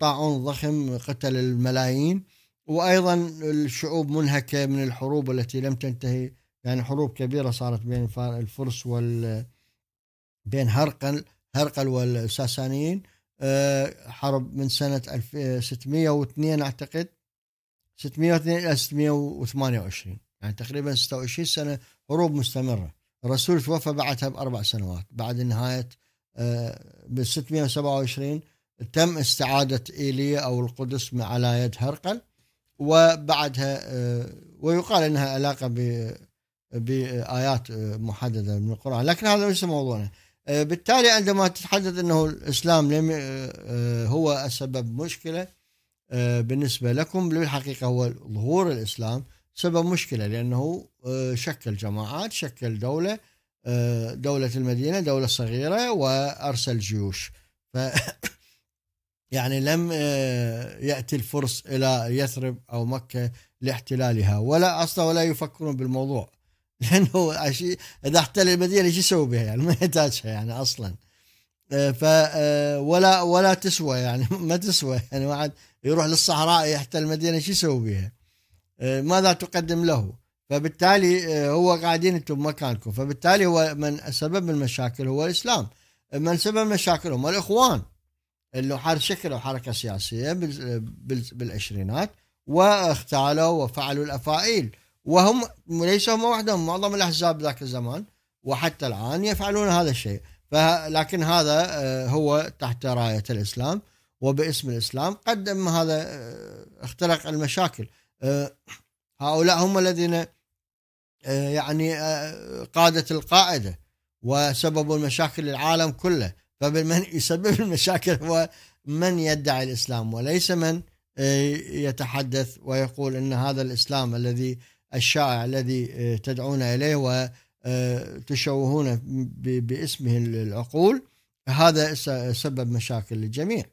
طاعون ضخم قتل الملايين وايضا الشعوب منهكه من الحروب التي لم تنتهي يعني حروب كبيره صارت بين الفرس وال بين هرقل هرقل والساسانيين آه، حرب من سنة 602 آه، أعتقد 602 إلى 628 يعني تقريبا 26 سنة حروب مستمرة الرسول توفى بعدها بأربع سنوات بعد نهاية آه، بال 627 تم استعادة إيليا أو القدس على يد هرقل وبعدها ويقال أنها علاقة بآيات محددة من القرآن لكن هذا ليس موضوعنا آه، بالتالي عندما تتحدث انه الاسلام لم آه، آه، هو السبب مشكله بالنسبه لكم بالحقيقه هو ظهور الاسلام سبب مشكله لانه شكل جماعات شكل دوله دوله المدينه دوله صغيره وارسل جيوش ف يعني لم ياتي الفرس الى يثرب او مكه لاحتلالها ولا اصلا ولا يفكرون بالموضوع لانه عشي اذا احتل المدينه ايش يسوي بها يعني ما يحتاجها يعني اصلا آه، ف آه، ولا ولا تسوى يعني ما تسوى يعني واحد يروح للصحراء يحتل المدينه ايش يسوي بها؟ آه، ماذا تقدم له؟ فبالتالي هو قاعدين انتم بمكانكم فبالتالي هو من سبب المشاكل هو الاسلام من سبب المشاكل هم الاخوان اللي حار شكلوا حركه سياسيه بالعشرينات واختالوا وفعلوا الافاعيل وهم ليسوا هم وحدهم معظم الاحزاب ذاك الزمان وحتى الان يفعلون هذا الشيء لكن هذا آه، هو تحت رايه الاسلام وباسم الاسلام قدم هذا آه، اخترق المشاكل آه، هؤلاء هم الذين يعني قاده القاعده وسببوا المشاكل للعالم كله فمن يسبب المشاكل هو من يدعي الاسلام وليس من يتحدث ويقول ان هذا الاسلام الذي الشائع الذي آه، تدعون اليه وتشوهون آه، باسمه العقول هذا سبب مشاكل للجميع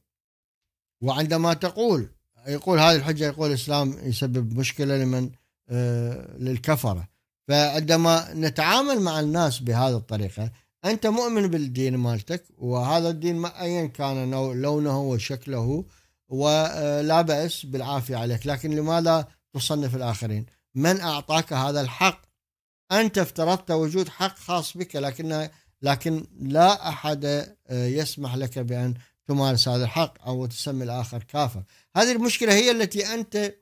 وعندما تقول يقول هذه الحجه يقول الاسلام يسبب مشكله لمن آه، للكفره فعندما نتعامل مع الناس بهذه الطريقه انت مؤمن بالدين مالتك وهذا الدين ما ايا كان لونه وشكله ولا باس بالعافيه عليك لكن لماذا تصنف الاخرين؟ من أعطاك هذا الحق أنت افترضت وجود حق خاص بك لكن لكن لا أحد آه، يسمح لك بأن تمارس هذا الحق أو تسمي الآخر كافر هذه المشكلة هي التي أنت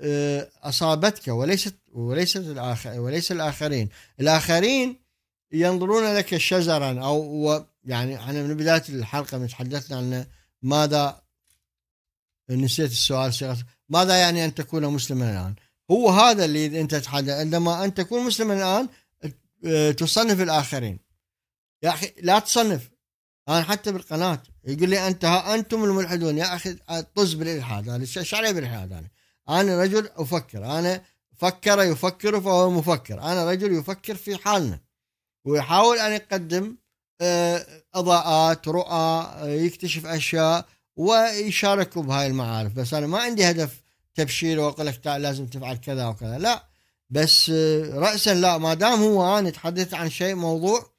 آه، أصابتك وليست وليست الآخر وليس الآخرين الآخرين ينظرون لك شزرا أو يعني احنا من بداية الحلقة تحدثنا عن ماذا نسيت السؤال ماذا يعني أن تكون مسلما الآن؟ هو هذا اللي انت تحدى عندما انت تكون مسلما الان اه، تصنف الاخرين يا اخي لا تصنف انا حتى بالقناه يقول لي انت ها انتم الملحدون يا اخي طز بالالحاد انا ايش علي بالالحاد انا انا رجل افكر انا فكر يفكر فهو مفكر انا رجل يفكر في حالنا ويحاول ان يقدم اه، اضاءات رؤى اه، يكتشف اشياء ويشاركوا بهاي المعارف بس انا ما عندي هدف تبشير واقول لك لازم تفعل كذا وكذا لا بس آه، راسا لا ما دام هو انا تحدثت عن شيء موضوع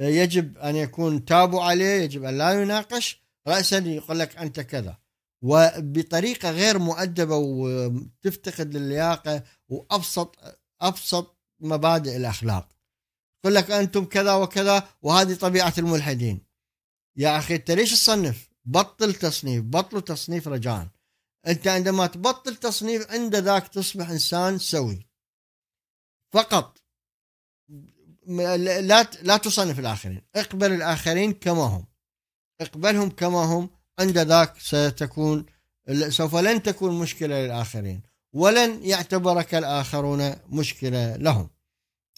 آه، يجب ان يكون تابو عليه يجب ان لا يناقش راسا يقول لك انت كذا وبطريقه غير مؤدبه وتفتقد للياقه وابسط ابسط مبادئ الاخلاق يقول لك انتم كذا وكذا وهذه طبيعه الملحدين يا اخي انت ليش تصنف بطل تصنيف بطلوا تصنيف رجاء انت عندما تبطل تصنيف عند ذاك تصبح انسان سوي فقط لا لا تصنف الاخرين اقبل الاخرين كما هم اقبلهم كما هم عند ذاك ستكون سوف لن تكون مشكله للاخرين ولن يعتبرك الاخرون مشكله لهم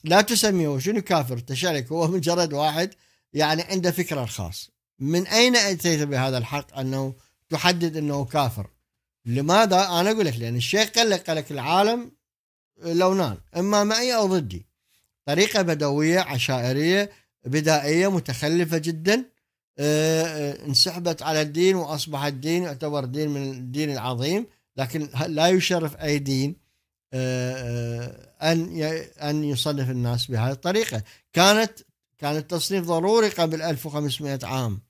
لا تسميه شنو كافر تشارك هو مجرد واحد يعني عنده فكره الخاص من اين اتيت بهذا الحق انه تحدد انه كافر لماذا؟ انا اقول لك لان الشيخ قال لك قال لك العالم لونان اما معي او ضدي طريقه بدويه عشائريه بدائيه متخلفه جدا آه، آه، انسحبت على الدين واصبح الدين يعتبر دين من الدين العظيم لكن لا يشرف اي دين آه، ان ان يصنف الناس بهذه الطريقه كانت كان التصنيف ضروري قبل 1500 عام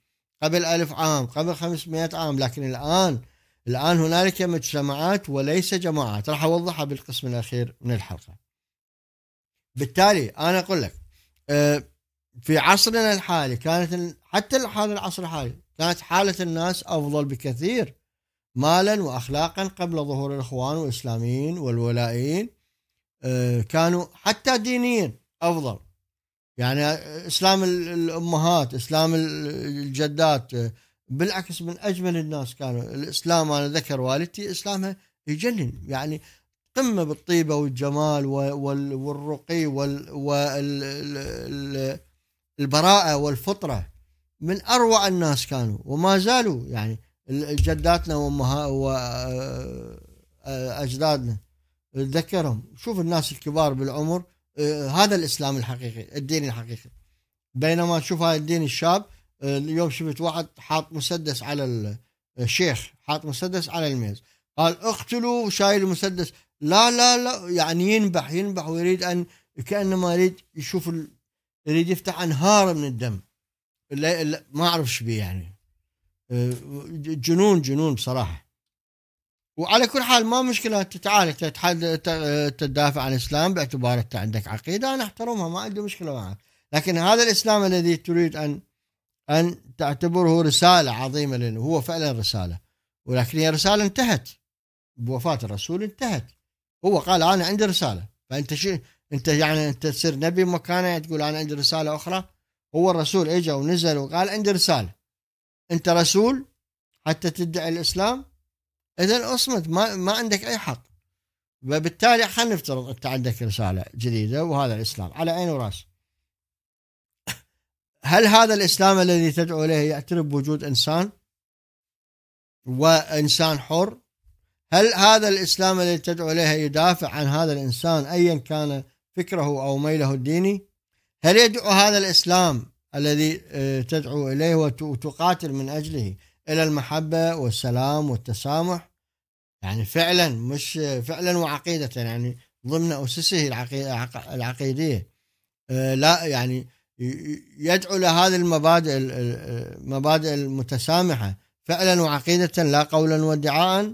قبل 1000 عام قبل 500 عام لكن الان الآن هنالك مجتمعات وليس جماعات راح أوضحها بالقسم الأخير من الحلقة بالتالي أنا أقول لك آه، في عصرنا الحالي كانت حتى الحال العصر الحالي كانت حالة الناس أفضل بكثير مالا وأخلاقا قبل ظهور الإخوان والإسلاميين والولائيين آه، كانوا حتى دينيا أفضل يعني إسلام الأمهات إسلام الجدات آه، بالعكس من اجمل الناس كانوا الاسلام انا ذكر والدتي اسلامها يجنن يعني قمه بالطيبه والجمال والرقي والبراءه والفطره من اروع الناس كانوا وما زالوا يعني جداتنا وامها واجدادنا ذكرهم شوف الناس الكبار بالعمر آه، هذا الاسلام الحقيقي الدين الحقيقي بينما تشوف هذا الدين الشاب اليوم شفت واحد حاط مسدس على الشيخ حاط مسدس على الميز قال اقتلوا شايل المسدس لا لا لا يعني ينبح ينبح ويريد ان كانما يريد يشوف ال... يريد يفتح انهار من الدم لا لا ما اعرف ايش بيه يعني أه، جنون جنون بصراحه وعلى كل حال ما مشكله تتعالج تدافع عن الاسلام باعتبار انت عندك عقيده انا احترمها ما عندي مشكله معك لكن هذا الاسلام الذي تريد ان أن تعتبره رسالة عظيمة لأنه هو فعلا رسالة ولكن هي رسالة انتهت بوفاة الرسول انتهت هو قال أنا عندي رسالة فأنت شو أنت يعني أنت تصير نبي مكانه تقول أنا عندي رسالة أخرى هو الرسول اجى ونزل وقال عندي رسالة أنت رسول حتى تدعي الإسلام إذا أصمت ما, ما عندك أي حق وبالتالي خلينا نفترض أنت عندك رسالة جديدة وهذا الإسلام على عين وراس هل هذا الاسلام الذي تدعو اليه يعترف بوجود انسان وانسان حر؟ هل هذا الاسلام الذي تدعو اليه يدافع عن هذا الانسان ايا كان فكره او ميله الديني؟ هل يدعو هذا الاسلام الذي آه، تدعو اليه وتقاتل من اجله الى المحبه والسلام والتسامح؟ يعني فعلا مش فعلا وعقيده يعني ضمن اسسه العقيديه آه، لا يعني يدعو لهذه المبادئ المبادئ المتسامحه فعلا وعقيده لا قولا وادعاء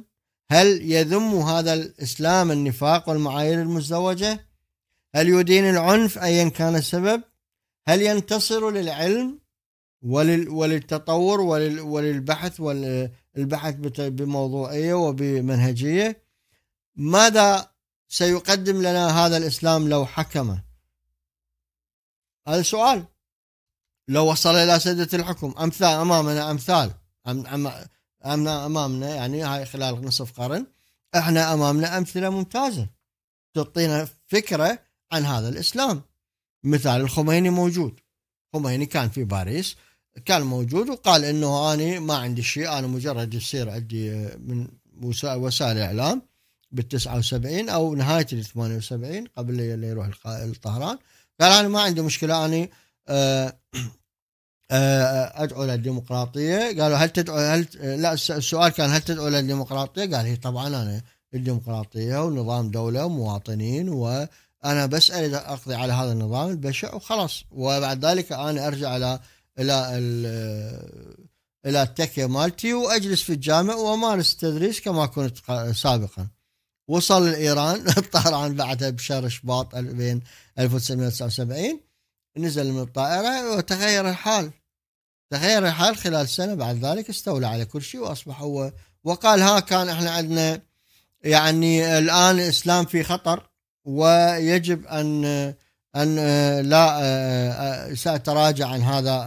هل يذم هذا الاسلام النفاق والمعايير المزدوجه؟ هل يدين العنف ايا كان السبب؟ هل ينتصر للعلم ولل وللتطور ولل وللبحث والبحث بموضوعيه وبمنهجيه؟ ماذا سيقدم لنا هذا الاسلام لو حكم؟ هذا سؤال لو وصل الى سده الحكم امثال امامنا امثال أم أم امامنا يعني هاي خلال نصف قرن احنا امامنا امثله ممتازه تعطينا فكره عن هذا الاسلام مثال الخميني موجود خميني كان في باريس كان موجود وقال انه انا ما عندي شيء انا مجرد يصير عندي من وسائل اعلام بال 79 او نهايه ال 78 قبل اللي يروح لطهران قال انا ما عندي مشكله اني آه، آه، ادعو للديمقراطيه قالوا هل تدعو هل لا السؤال كان هل تدعو للديمقراطيه قال هي طبعا انا الديمقراطيه ونظام دوله ومواطنين وانا بسال اذا اقضي على هذا النظام البشع وخلاص وبعد ذلك انا ارجع الى الى الى التكيه مالتي واجلس في الجامع وامارس التدريس كما كنت سابقا. وصل لايران الطهران بعدها بشهر شباط بين 1979 نزل من الطائره وتغير الحال تغير الحال خلال سنه بعد ذلك استولى على كل شيء واصبح هو وقال ها كان احنا عندنا يعني الان الاسلام في خطر ويجب ان ان لا ساتراجع عن هذا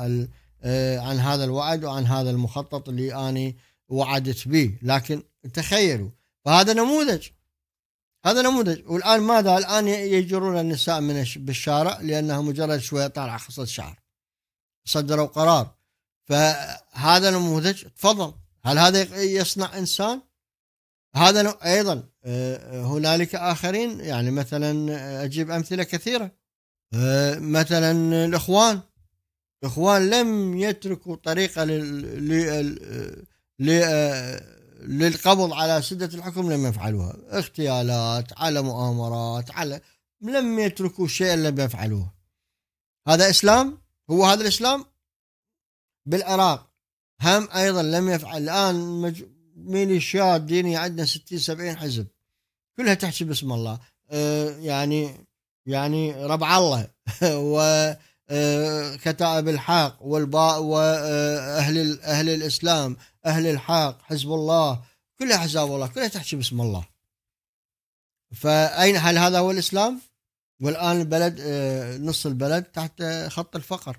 عن هذا الوعد وعن هذا المخطط اللي اني وعدت به لكن تخيلوا فهذا نموذج هذا نموذج والان ماذا؟ الان يجرون النساء من بالشارع لانها مجرد شويه طالعه خصله شعر. صدروا قرار فهذا نموذج تفضل هل هذا يصنع انسان؟ هذا ايضا آه، آه، هنالك اخرين يعني مثلا آه، اجيب امثله كثيره مثلا الاخوان الاخوان لم يتركوا طريقه لل للقبض على سدة الحكم لم يفعلوها اغتيالات على مؤامرات على لم يتركوا شيء لم يفعلوه هذا إسلام هو هذا الإسلام بالعراق هم أيضا لم يفعل الآن مج... ميليشيات دينية عندنا 60 70 حزب كلها تحكي باسم الله أه يعني يعني ربع الله و آه، كتائب الحق والباء واهل اهل الاسلام اهل الحق حزب الله كلها احزاب الله كلها تحكي باسم الله فاين هل هذا هو الاسلام والان البلد آه، نص البلد تحت خط الفقر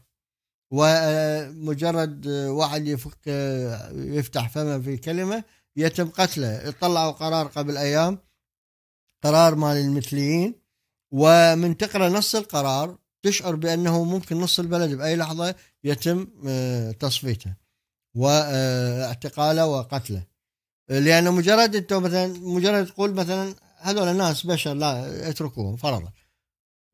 ومجرد واحد يفك آه، يفتح فمه في كلمه يتم قتله طلعوا قرار قبل ايام قرار مال المثليين ومن تقرا نص القرار تشعر بأنه ممكن نص البلد بأي لحظة يتم آه، تصفيته واعتقاله وقتله لأنه مجرد أنت مثلا مجرد تقول مثلا هذول الناس بشر لا اتركوهم فرضا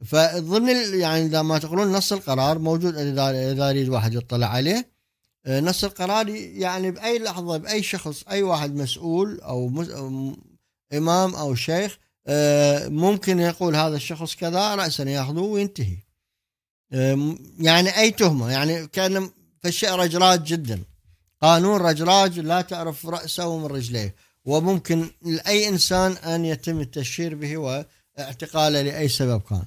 فضمن يعني اذا ما تقولون نص القرار موجود اذا يريد واحد يطلع عليه آه، نص القرار يعني باي لحظه باي شخص اي واحد مسؤول او امام او شيخ آه، ممكن يقول هذا الشخص كذا راسا ياخذوه وينتهي يعني أي تهمة يعني كان فالشيء رجراج جدا قانون رجراج لا تعرف رأسه من رجليه وممكن لأي إنسان أن يتم التشهير به واعتقاله لأي سبب كان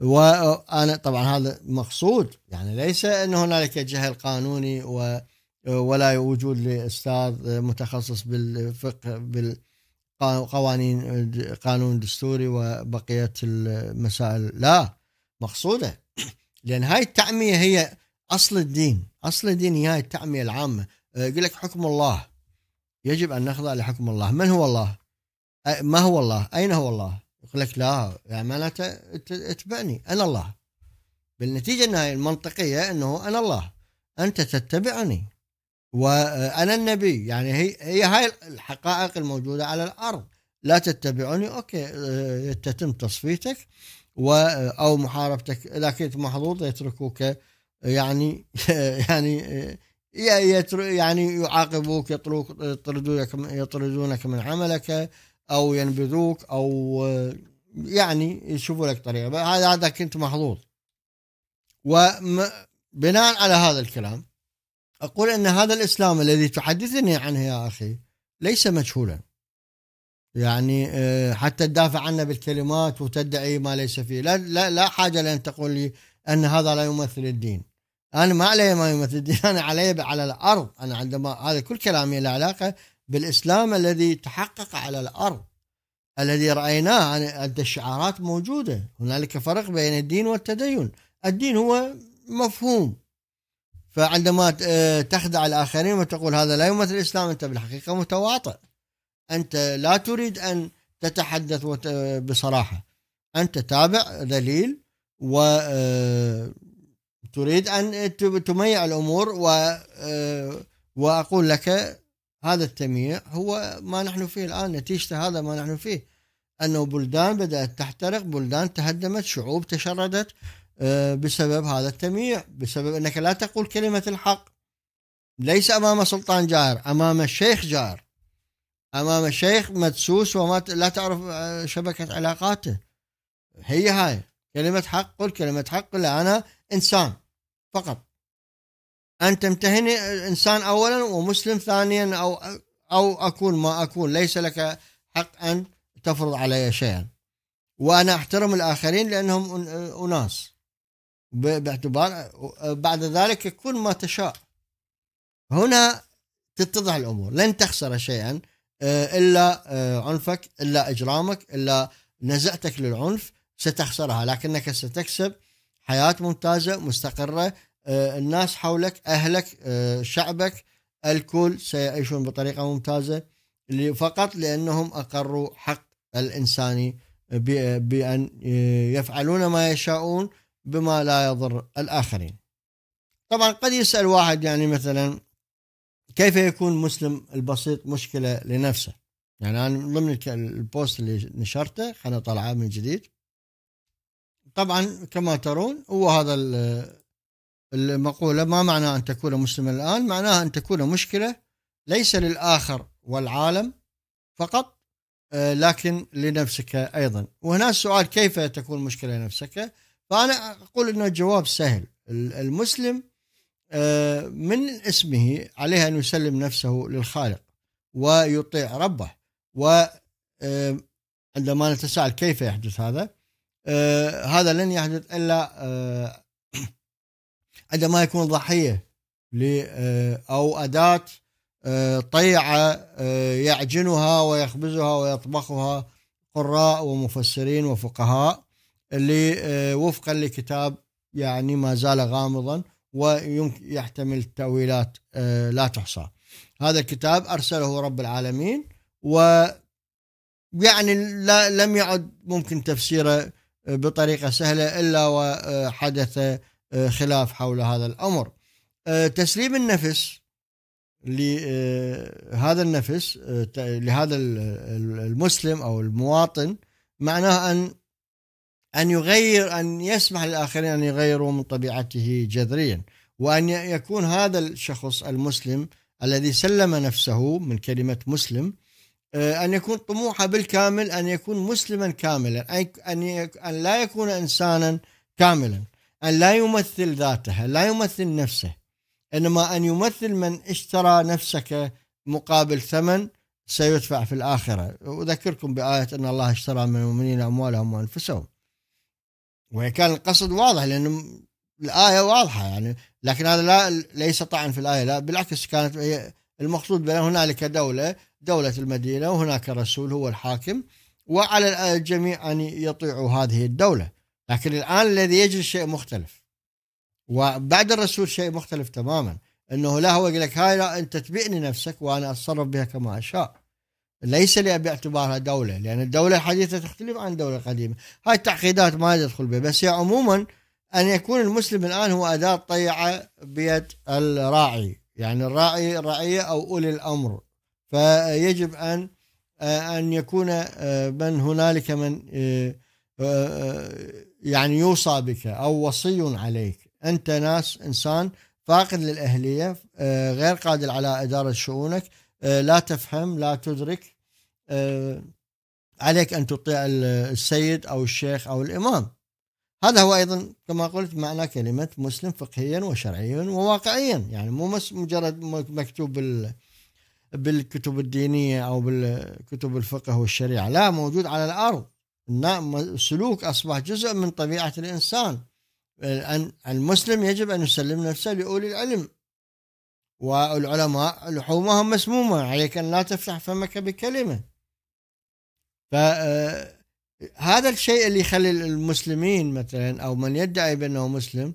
وأنا طبعا هذا مقصود يعني ليس أن هنالك جهل قانوني و ولا وجود لاستاذ متخصص بالفقه بالقوانين قانون دستوري وبقيه المسائل لا مقصوده لان هاي التعميه هي اصل الدين اصل الدين هي هاي التعميه العامه آه، يقول لك حكم الله يجب ان نخضع لحكم الله من هو الله ما هو الله اين هو الله يقول لك لا يعني معناته اتبعني انا الله بالنتيجه انها المنطقيه انه انا الله انت تتبعني وانا آه، النبي يعني هي هي هاي الحقائق الموجوده على الارض لا تتبعني اوكي آه، تتم تصفيتك و آه، او محاربتك اذا كنت محظوظ يتركوك يعني يعني آه، يعني يعاقبوك يطردونك يطردونك من عملك او ينبذوك او آه، يعني يشوفوا لك طريقه هذا هذا كنت محظوظ وبناء على هذا الكلام اقول ان هذا الاسلام الذي تحدثني عنه يا اخي ليس مجهولا يعني آه، حتى تدافع عنه بالكلمات وتدعي ما ليس فيه لا لا, لا حاجه لان تقول لي ان هذا لا يمثل الدين انا ما علي ما يمثل الدين انا علي على الارض انا عندما هذا كل كلامي له علاقه بالاسلام الذي تحقق على الارض الذي رايناه ان الشعارات موجوده هنالك فرق بين الدين والتدين الدين هو مفهوم فعندما آه، تخدع الاخرين وتقول هذا لا يمثل الاسلام انت بالحقيقه متواطئ أنت لا تريد أن تتحدث بصراحة أنت تابع دليل آه، تريد أن تميع الأمور و آه، وأقول لك هذا التمييع هو ما نحن فيه الآن نتيجة هذا ما نحن فيه أنه بلدان بدأت تحترق بلدان تهدمت شعوب تشردت آه، بسبب هذا التمييع بسبب أنك لا تقول كلمة الحق ليس أمام سلطان جائر أمام الشيخ جائر امام الشيخ مدسوس وما لا تعرف آه، شبكه علاقاته هي هاي كلمه حق قل كلمه حق لا انا انسان فقط ان تمتهني آه، انسان اولا ومسلم ثانيا او او اكون ما اكون ليس لك حق ان تفرض علي شيئا وانا احترم الاخرين لانهم آه، اناس باعتبار بعد ذلك كل ما تشاء هنا تتضح الامور لن تخسر شيئا آه، إلا آه، عنفك إلا إجرامك إلا نزعتك للعنف ستخسرها لكنك ستكسب حياة ممتازة مستقرة آه، الناس حولك أهلك شعبك الكل سيعيشون بطريقة ممتازة فقط لأنهم أقروا حق الإنساني بأن يفعلون ما يشاءون بما لا يضر الآخرين طبعا قد يسأل واحد يعني مثلا كيف يكون مسلم البسيط مشكله لنفسه يعني انا من ضمن البوست اللي نشرته خلنا طلعه من جديد طبعا كما ترون هو هذا المقوله ما معنى ان تكون مسلما الان معناها ان تكون مشكله ليس للاخر والعالم فقط آه، لكن لنفسك ايضا وهنا السؤال كيف تكون مشكله لنفسك فانا اقول انه الجواب سهل المسلم آه، من اسمه عليه أن يسلم نفسه للخالق ويطيع ربه و آه، عندما نتساءل كيف يحدث هذا آه، هذا لن يحدث إلا عندما يكون ضحية أو أداة طيعة يعجنها ويخبزها ويطبخها قراء ومفسرين وفقهاء اللي وفقا لكتاب يعني ما زال غامضا ويحتمل تأويلات آه، لا تحصى هذا الكتاب أرسله رب العالمين و يعني لا لم يعد ممكن تفسيره آه، بطريقة سهلة إلا وحدث آه، خلاف حول هذا الأمر تسليم النفس لهذا النفس لهذا المسلم أو المواطن معناه أن أن يغير أن يسمح للآخرين أن يغيروا من طبيعته جذريا وأن يكون هذا الشخص المسلم الذي سلم نفسه من كلمة مسلم آه، أن يكون طموحه بالكامل أن يكون مسلما كاملا أن أن لا يكون إنسانا كاملا أن لا يمثل ذاته لا يمثل نفسه إنما أن يمثل من اشترى نفسك مقابل ثمن سيدفع في الآخرة أذكركم بآية أن الله اشترى من المؤمنين أموالهم وأنفسهم وإن كان القصد واضح لان الآية واضحة يعني لكن هذا لا ليس طعن في الآية لا بالعكس كانت هي المقصود بأن هنالك دولة دولة المدينة وهناك رسول هو الحاكم وعلى الجميع أن يطيعوا هذه الدولة لكن الآن الذي يجري شيء مختلف وبعد الرسول شيء مختلف تماما انه لا هو يقول لك هاي لا انت تبيعني نفسك وانا اتصرف بها كما اشاء ليس باعتبارها دولة لأن الدولة الحديثة تختلف عن الدولة القديمة هاي التعقيدات ما يدخل بها بس هي عموما أن يكون المسلم الآن هو أداة طيعة بيد الراعي يعني الراعي الرعية أو أولي الأمر فيجب أن أن يكون من هنالك من يعني يوصى بك أو وصي عليك أنت ناس إنسان فاقد للأهلية غير قادر على إدارة شؤونك آه، لا تفهم لا تدرك آه، عليك أن تطيع السيد أو الشيخ أو الإمام هذا هو أيضا كما قلت معنى كلمة مسلم فقهيا وشرعيا وواقعيا يعني مو مجرد مكتوب بالكتب الدينية أو بالكتب الفقه والشريعة لا موجود على الأرض السلوك أصبح جزء من طبيعة الإنسان المسلم يجب أن يسلم نفسه لأولي العلم والعلماء لحومهم مسمومة عليك أن لا تفتح فمك بكلمة فهذا آه، الشيء اللي يخلي المسلمين مثلا أو من يدعي بأنه مسلم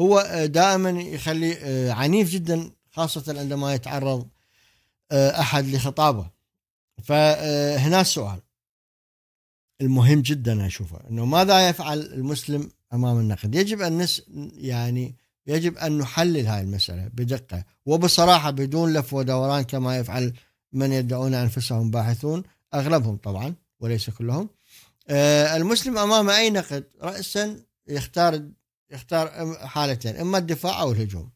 هو آه، دائما يخلي آه، عنيف جدا خاصة عندما يتعرض أحد لخطابه فهنا السؤال المهم جدا أشوفه أنه ماذا يفعل المسلم أمام النقد يجب أن نس يعني يجب أن نحلل هذه المسألة بدقة وبصراحة بدون لف ودوران كما يفعل من يدعون أنفسهم باحثون أغلبهم طبعا وليس كلهم آه، المسلم أمام أي نقد رأسا يختار يختار حالتين إما الدفاع أو الهجوم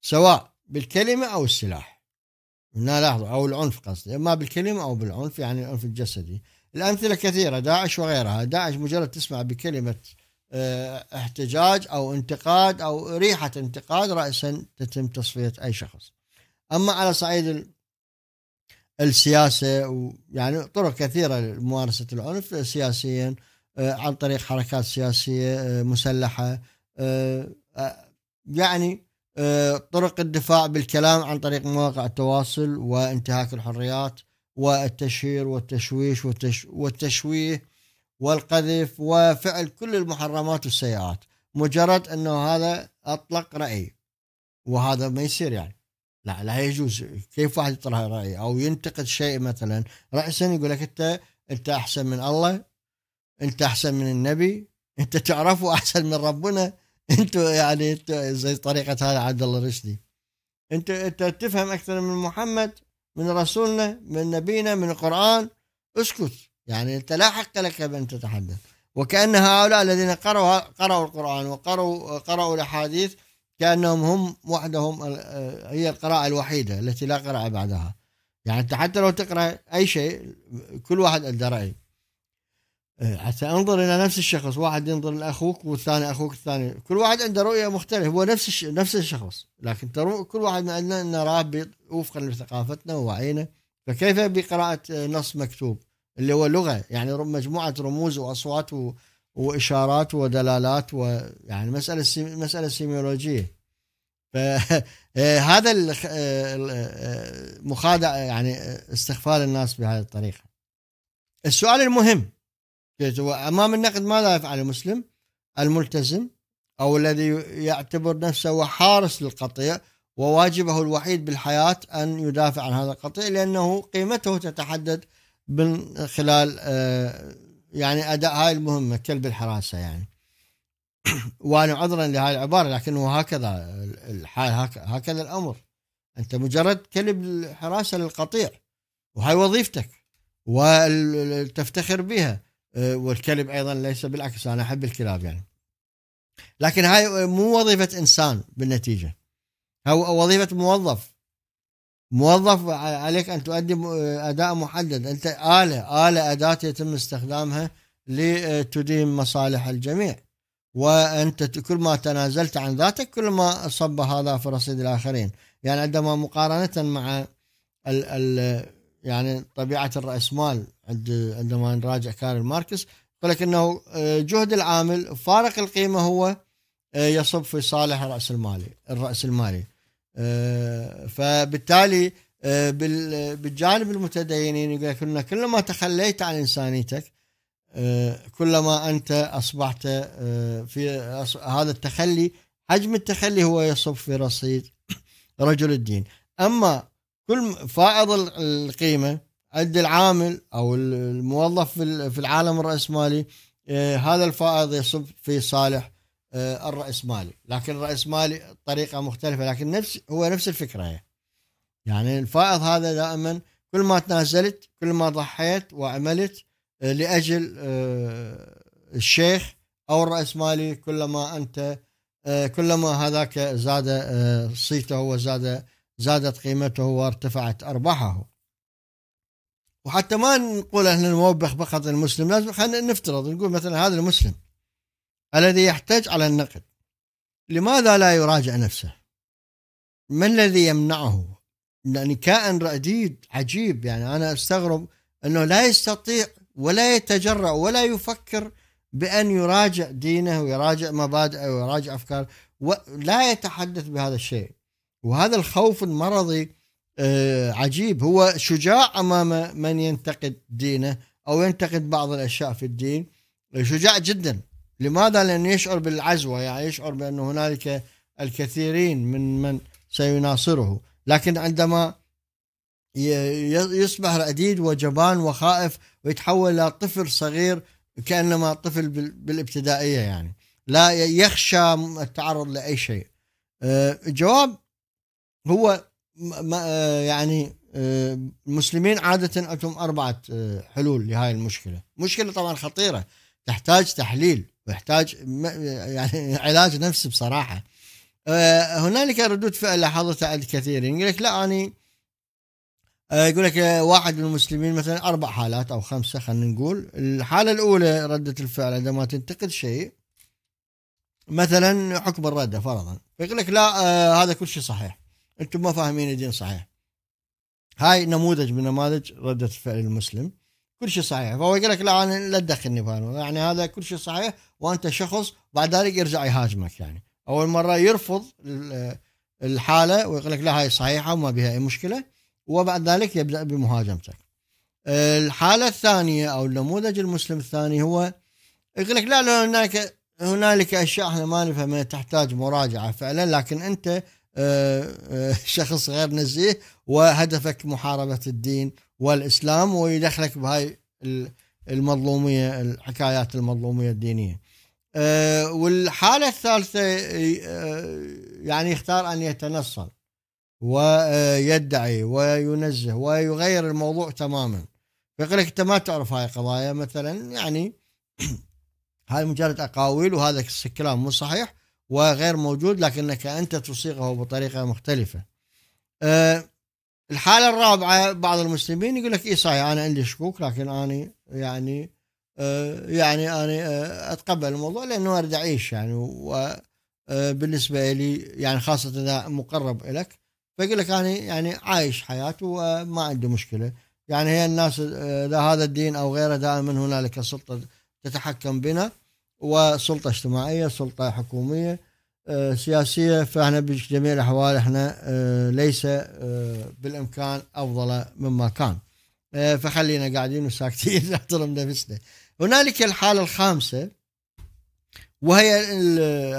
سواء بالكلمة أو السلاح هنا لاحظوا أو العنف قصدي إما بالكلمة أو بالعنف يعني العنف الجسدي الأمثلة كثيرة داعش وغيرها داعش مجرد تسمع بكلمة آه، احتجاج أو انتقاد أو ريحة انتقاد رأسا تتم تصفية أي شخص أما على صعيد السياسة ويعني طرق كثيرة لممارسة العنف سياسيا آه، عن طريق حركات سياسية آه، مسلحة يعني طرق الدفاع بالكلام عن طريق مواقع التواصل وانتهاك الحريات والتشهير والتشويش والتشويه والقذف وفعل كل المحرمات والسيئات مجرد انه هذا اطلق راي وهذا ما يصير يعني لا لا يجوز كيف واحد يطرح راي او ينتقد شيء مثلا راسا يقول لك انت انت احسن من الله انت احسن من النبي انت تعرفه احسن من ربنا انتوا يعني انت زي طريقه هذا عبد الله الرشدي انت انت تفهم اكثر من محمد من رسولنا من نبينا من القران اسكت يعني أنت لا حق لك بأن تتحدث وكأن هؤلاء الذين قرأوا قرأوا القرآن وقرأوا قرأوا الأحاديث كأنهم هم وحدهم هي القراءة الوحيدة التي لا قراءة بعدها يعني أنت حتى لو تقرأ أي شيء كل واحد عنده رأي آه، حتى انظر الى نفس الشخص واحد ينظر لاخوك والثاني اخوك الثاني كل واحد عنده رؤيه مختلفه هو نفس الش... نفس الشخص لكن ترو... كل واحد من عندنا نراه وفقا لثقافتنا ووعينا فكيف بقراءه نص مكتوب اللي هو لغه يعني مجموعه رموز واصوات و... واشارات ودلالات ويعني مساله سيمي... مساله سيميولوجيه فهذا آه، المخادع آه، آه، يعني استغفال الناس بهذه الطريقه السؤال المهم امام النقد ماذا يفعل المسلم الملتزم او الذي يعتبر نفسه حارس للقطيع وواجبه الوحيد بالحياه ان يدافع عن هذا القطيع لانه قيمته تتحدد من خلال آه، يعني اداء هاي المهمه كلب الحراسه يعني وانا عذرا لهاي العباره لكن هو هكذا الحال هكذا الامر انت مجرد كلب الحراسه للقطيع وهاي وظيفتك وتفتخر بها آه، والكلب ايضا ليس بالعكس انا احب الكلاب يعني لكن هاي مو وظيفه انسان بالنتيجه هو وظيفه موظف موظف عليك ان تؤدي اداء محدد انت اله اله اداه يتم استخدامها لتدين مصالح الجميع وانت كل ما تنازلت عن ذاتك كل ما صب هذا في رصيد الاخرين يعني عندما مقارنه مع ال ال يعني طبيعه الراسمال عند عندما نراجع كارل ماركس يقول لك انه آه، جهد العامل فارق القيمه هو آه، يصب في صالح راس المالي الراس المالي آه، فبالتالي آه، بالجانب المتدينين يقول لك انه كلما تخليت عن انسانيتك آه، كلما انت اصبحت في هذا التخلي حجم التخلي هو يصب في رصيد رجل الدين اما كل فائض القيمه عند العامل او الموظف في العالم الراسمالي هذا الفائض يصب في صالح آه، الرأسمالي لكن الرأسمالي طريقة مختلفة لكن نفس هو نفس الفكرة يعني. يعني الفائض هذا دائما كل ما تنازلت كل ما ضحيت وعملت آه، لأجل آه، الشيخ أو الرأسمالي كلما أنت كلما هذاك زاد صيته وزاد زادت قيمته وارتفعت أرباحه وحتى ما نقول احنا نوبخ فقط المسلم لازم خلينا نفترض نقول مثلا هذا المسلم الذي يحتج على النقد لماذا لا يراجع نفسه ما الذي يمنعه يعني كائن رديد عجيب يعني أنا أستغرب أنه لا يستطيع ولا يتجرأ ولا يفكر بأن يراجع دينه ويراجع مبادئه ويراجع أفكاره ولا يتحدث بهذا الشيء وهذا الخوف المرضي آه، عجيب هو شجاع أمام من ينتقد دينه أو ينتقد بعض الأشياء في الدين شجاع جدا لماذا؟ لأن يشعر بالعزوة يعني يشعر بأن هنالك الكثيرين من من سيناصره لكن عندما يصبح رديد وجبان وخائف ويتحول إلى طفل صغير كأنما طفل بالابتدائية يعني لا يخشى التعرض لأي شيء آه، الجواب هو آه، يعني آه، المسلمين عادة عندهم أربعة حلول لهذه المشكلة مشكلة طبعا خطيرة تحتاج تحليل ويحتاج يعني علاج نفسي بصراحه آه، هنالك ردود فعل لاحظتها عند كثيرين يقول لك لا اني آه، يقول لك آه، واحد من المسلمين مثلا اربع حالات او خمسه خلينا نقول الحاله الاولى رده الفعل عندما تنتقد شيء مثلا حكم الرده فرضا فيقول لك لا هذا كل شيء صحيح انتم ما فاهمين الدين صحيح هاي نموذج من نماذج رده فعل المسلم كل شيء صحيح فهو يقول لك لا انا لا تدخلني بهالموضوع يعني هذا كل شيء صحيح وانت شخص بعد ذلك يرجع يهاجمك يعني اول مره يرفض الحاله ويقول لك لا هاي صحيحه وما بها اي مشكله وبعد ذلك يبدا بمهاجمتك الحاله الثانيه او النموذج المسلم الثاني هو يقول لك لا لا هناك هنالك اشياء احنا ما نفهمها تحتاج مراجعه فعلا لكن انت آه، آه، شخص غير نزيه وهدفك محاربه الدين والاسلام ويدخلك بهاي المظلوميه الحكايات المظلوميه الدينيه. أه، والحاله الثالثه أه، يعني يختار ان يتنصل ويدعي وينزه ويغير الموضوع تماما. فيقول لك انت ما تعرف هاي قضايا مثلا يعني هاي مجرد اقاويل وهذا الكلام مو صحيح وغير موجود لكنك انت تصيغه بطريقه مختلفه. أه الحالة الرابعة بعض المسلمين يقول لك إيه صحيح أنا عندي شكوك لكن أنا يعني آه، يعني أنا آه، أتقبل الموضوع لأنه أريد أعيش يعني وبالنسبة آه، لي يعني خاصة إذا مقرب إلك فيقول لك أنا يعني عايش حياته وما عندي مشكلة يعني هي الناس إذا هذا الدين أو غيره دائما هنالك سلطة تتحكم بنا وسلطة اجتماعية سلطة حكومية سياسيه فاحنا بجميع الاحوال احنا آه، ليس آه، بالامكان افضل مما كان آه، فخلينا قاعدين وساكتين نحترم نفسنا هنالك الحاله الخامسه وهي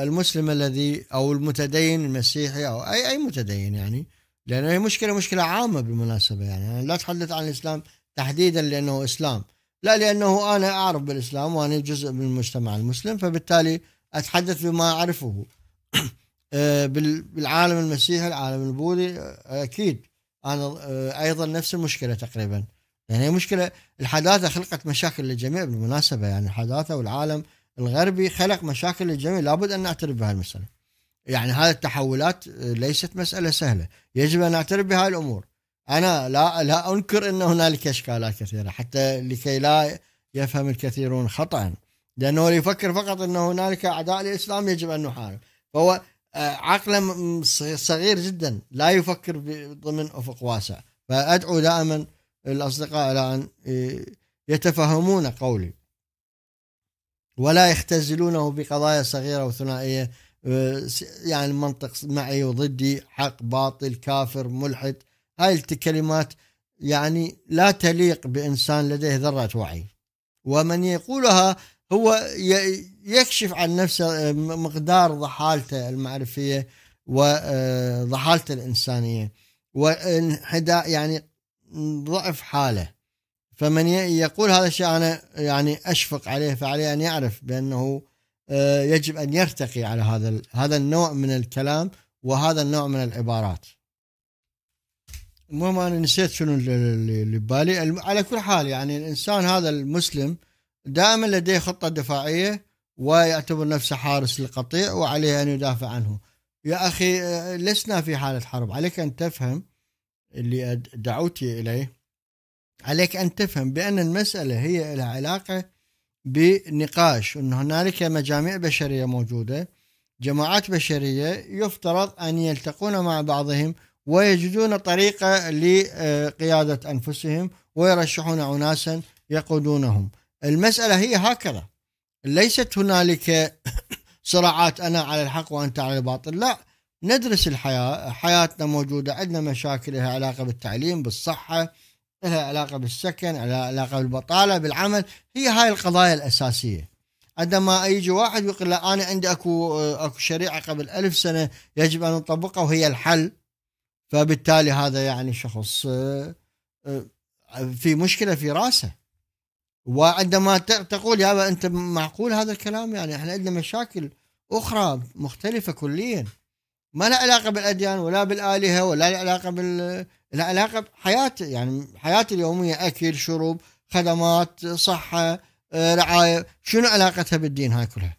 المسلم الذي او المتدين المسيحي او اي اي متدين يعني لان هي مشكله مشكله عامه بالمناسبه يعني انا لا اتحدث عن الاسلام تحديدا لانه اسلام لا لانه انا اعرف بالاسلام وانا جزء من المجتمع المسلم فبالتالي اتحدث بما اعرفه آه، بالعالم المسيحي العالم البوذي آه، اكيد انا آه، ايضا نفس المشكله تقريبا يعني مشكله الحداثه خلقت مشاكل للجميع بالمناسبه يعني الحداثه والعالم الغربي خلق مشاكل للجميع لابد ان نعترف بهالمساله يعني هذه التحولات ليست مساله سهله يجب ان نعترف بهاي الامور انا لا لا انكر ان هنالك اشكالات كثيره حتى لكي لا يفهم الكثيرون خطا لانه يفكر فقط ان هنالك اعداء للاسلام يجب ان نحارب فهو آه، عقله صغير جدا لا يفكر ضمن افق واسع فادعو دائما الاصدقاء الى ان آه، يتفهمون قولي ولا يختزلونه بقضايا صغيره وثنائيه آه، يعني منطق معي وضدي حق باطل كافر ملحد هاي الكلمات يعني لا تليق بانسان لديه ذره وعي ومن يقولها هو يكشف عن نفسه آه، مقدار ضحالته المعرفيه وضحالته آه، الانسانيه وانحداء يعني ضعف حاله فمن يقول هذا الشيء انا يعني اشفق عليه فعليه ان يعرف بانه آه، يجب ان يرتقي على هذا هذا النوع من الكلام وهذا النوع من العبارات. المهم انا نسيت شنو اللي ببالي على كل حال يعني الانسان هذا المسلم دائما لديه خطه دفاعيه ويعتبر نفسه حارس للقطيع وعليه ان يدافع عنه. يا اخي لسنا في حاله حرب، عليك ان تفهم اللي دعوتي اليه عليك ان تفهم بان المساله هي لها علاقه بنقاش ان هنالك مجاميع بشريه موجوده جماعات بشريه يفترض ان يلتقون مع بعضهم ويجدون طريقه لقياده انفسهم ويرشحون اناسا يقودونهم. المساله هي هكذا ليست هنالك صراعات انا على الحق وانت على الباطل لا ندرس الحياه حياتنا موجوده عندنا مشاكل لها علاقه بالتعليم بالصحه لها علاقه بالسكن لها علاقه بالبطاله بالعمل هي هاي القضايا الاساسيه عندما يجي واحد ويقول لا انا عندي اكو اكو شريعه قبل ألف سنه يجب ان نطبقها وهي الحل فبالتالي هذا يعني شخص آه، آه، في مشكله في راسه وعندما تقول أبا انت معقول هذا الكلام يعني احنا عندنا مشاكل اخرى مختلفه كليا ما لها علاقه بالاديان ولا بالالهه ولا لها علاقه بال لها علاقه بحياه يعني حياتي اليوميه اكل شرب خدمات صحه آه، رعايه شنو علاقتها بالدين هاي كلها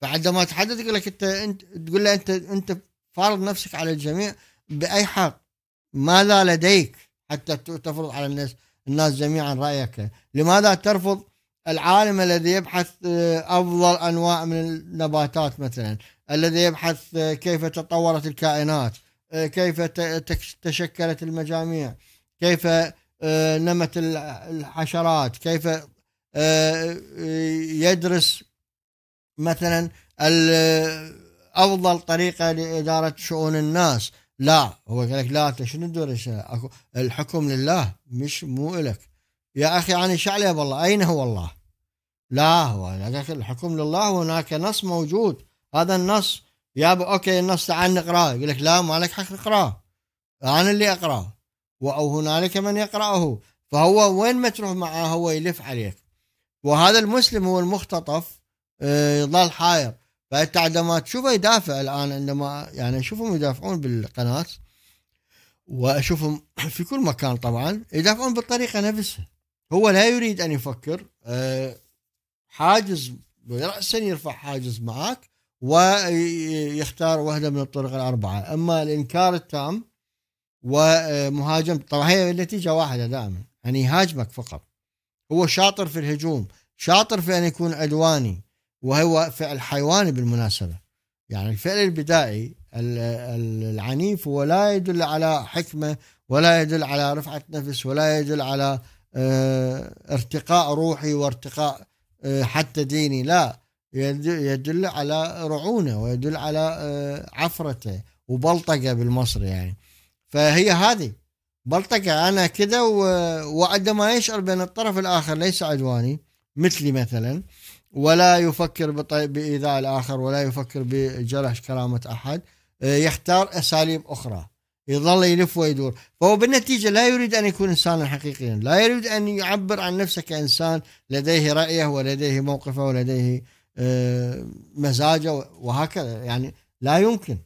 فعندما تحدث يقول لك انت انت تقول له انت انت فارض نفسك على الجميع باي حق ماذا لديك حتى تفرض على الناس الناس جميعا رأيك لماذا ترفض العالم الذي يبحث آه، أفضل أنواع من النباتات مثلا الذي يبحث آه، كيف تطورت الكائنات آه، كيف تشكلت المجاميع كيف نمت الحشرات كيف يدرس مثلا افضل طريقه لاداره شؤون الناس لا هو قال لك لا انت شنو تدور الحكم لله مش مو الك يا اخي انا ايش عليه بالله اين هو الله؟ لا هو الحكم لله هناك نص موجود هذا النص يا اوكي النص تعال نقراه يقول لك لا ما لك حق تقراه انا اللي اقراه او هنالك من يقراه فهو وين ما تروح معاه هو يلف عليك وهذا المسلم هو المختطف يظل آه، حاير فانت عندما تشوفه يدافع الان عندما يعني اشوفهم يدافعون بالقناه واشوفهم في كل مكان طبعا يدافعون بالطريقه نفسها هو لا يريد ان يفكر آه، حاجز راسا يرفع حاجز معك ويختار واحده من الطرق الاربعه اما الانكار التام ومهاجم طبعا هي النتيجه واحده دائما يعني يهاجمك فقط هو شاطر في الهجوم شاطر في ان يكون عدواني وهو فعل حيواني بالمناسبة يعني الفعل البدائي العنيف هو لا يدل على حكمة ولا يدل على رفعة نفس ولا يدل على آه، ارتقاء روحي وارتقاء آه، حتى ديني لا يدل على رعونه ويدل على آه، عفرته وبلطقه بالمصري يعني فهي هذه بلطقه انا كذا وعندما يشعر بان الطرف الاخر ليس عدواني مثلي مثلا ولا يفكر بإيذاء الآخر ولا يفكر بجرح كرامة أحد آه، يختار أساليب أخرى يظل يلف ويدور فهو بالنتيجة لا يريد أن يكون إنسانا حقيقيا لا يريد أن يعبر عن نفسه كإنسان لديه رأيه ولديه موقفه ولديه آه، مزاجه وهكذا يعني لا يمكن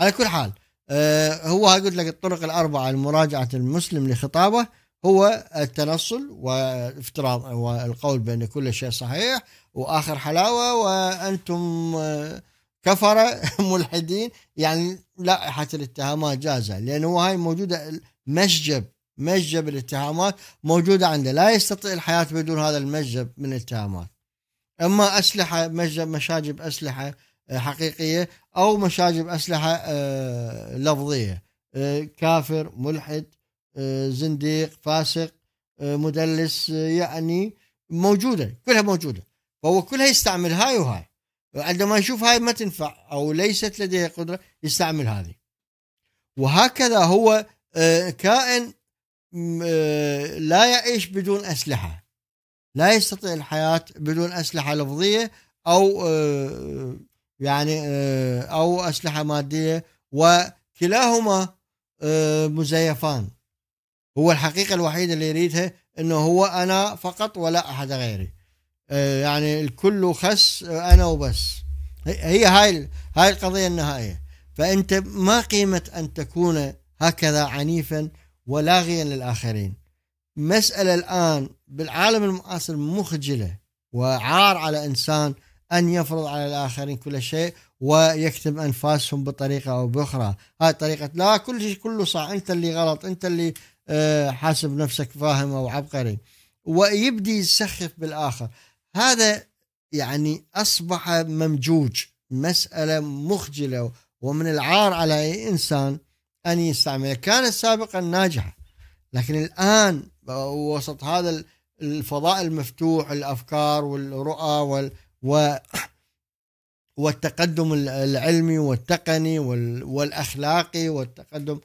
على كل حال آه، هو قلت لك الطرق الأربعة لمراجعة المسلم لخطابه هو التنصل وافتراض والقول بأن كل شيء صحيح وآخر حلاوة وأنتم آه، كفرة ملحدين يعني لائحة الاتهامات جازة لان هو هاي موجودة مشجب مشجب الاتهامات موجودة عنده لا يستطيع الحياة بدون هذا المشجب من الاتهامات اما اسلحه مشاجب اسلحه آه، حقيقيه او مشاجب اسلحه آه، لفظيه كافر ملحد آه، زنديق فاسق آه، مدلس آه، يعني موجوده كلها موجوده فهو كلها يستعمل هاي وهاي عندما يشوف هاي ما تنفع او ليست لديه قدره يستعمل هذه وهكذا هو كائن لا يعيش بدون اسلحه لا يستطيع الحياه بدون اسلحه لفظيه او يعني او اسلحه ماديه وكلاهما مزيفان هو الحقيقة الوحيدة اللي يريدها انه هو انا فقط ولا احد غيري آه، يعني الكل خس آه، انا وبس هي هاي هاي القضية النهائية فانت ما قيمة ان تكون هكذا عنيفا ولاغيا للاخرين مسألة الان بالعالم المعاصر مخجلة وعار على انسان ان يفرض على الاخرين كل شيء ويكتم انفاسهم بطريقه او باخرى، هاي طريقه لا كل شيء كله صح انت اللي غلط، انت اللي آه، حاسب نفسك فاهم او عبقري ويبدي يسخف بالاخر هذا يعني اصبح ممجوج مساله مخجله ومن العار على اي انسان ان يستعملها كانت سابقا ناجحه لكن الان وسط هذا الفضاء المفتوح الافكار والرؤى وال و والتقدم العلمي والتقني والاخلاقي والتقدم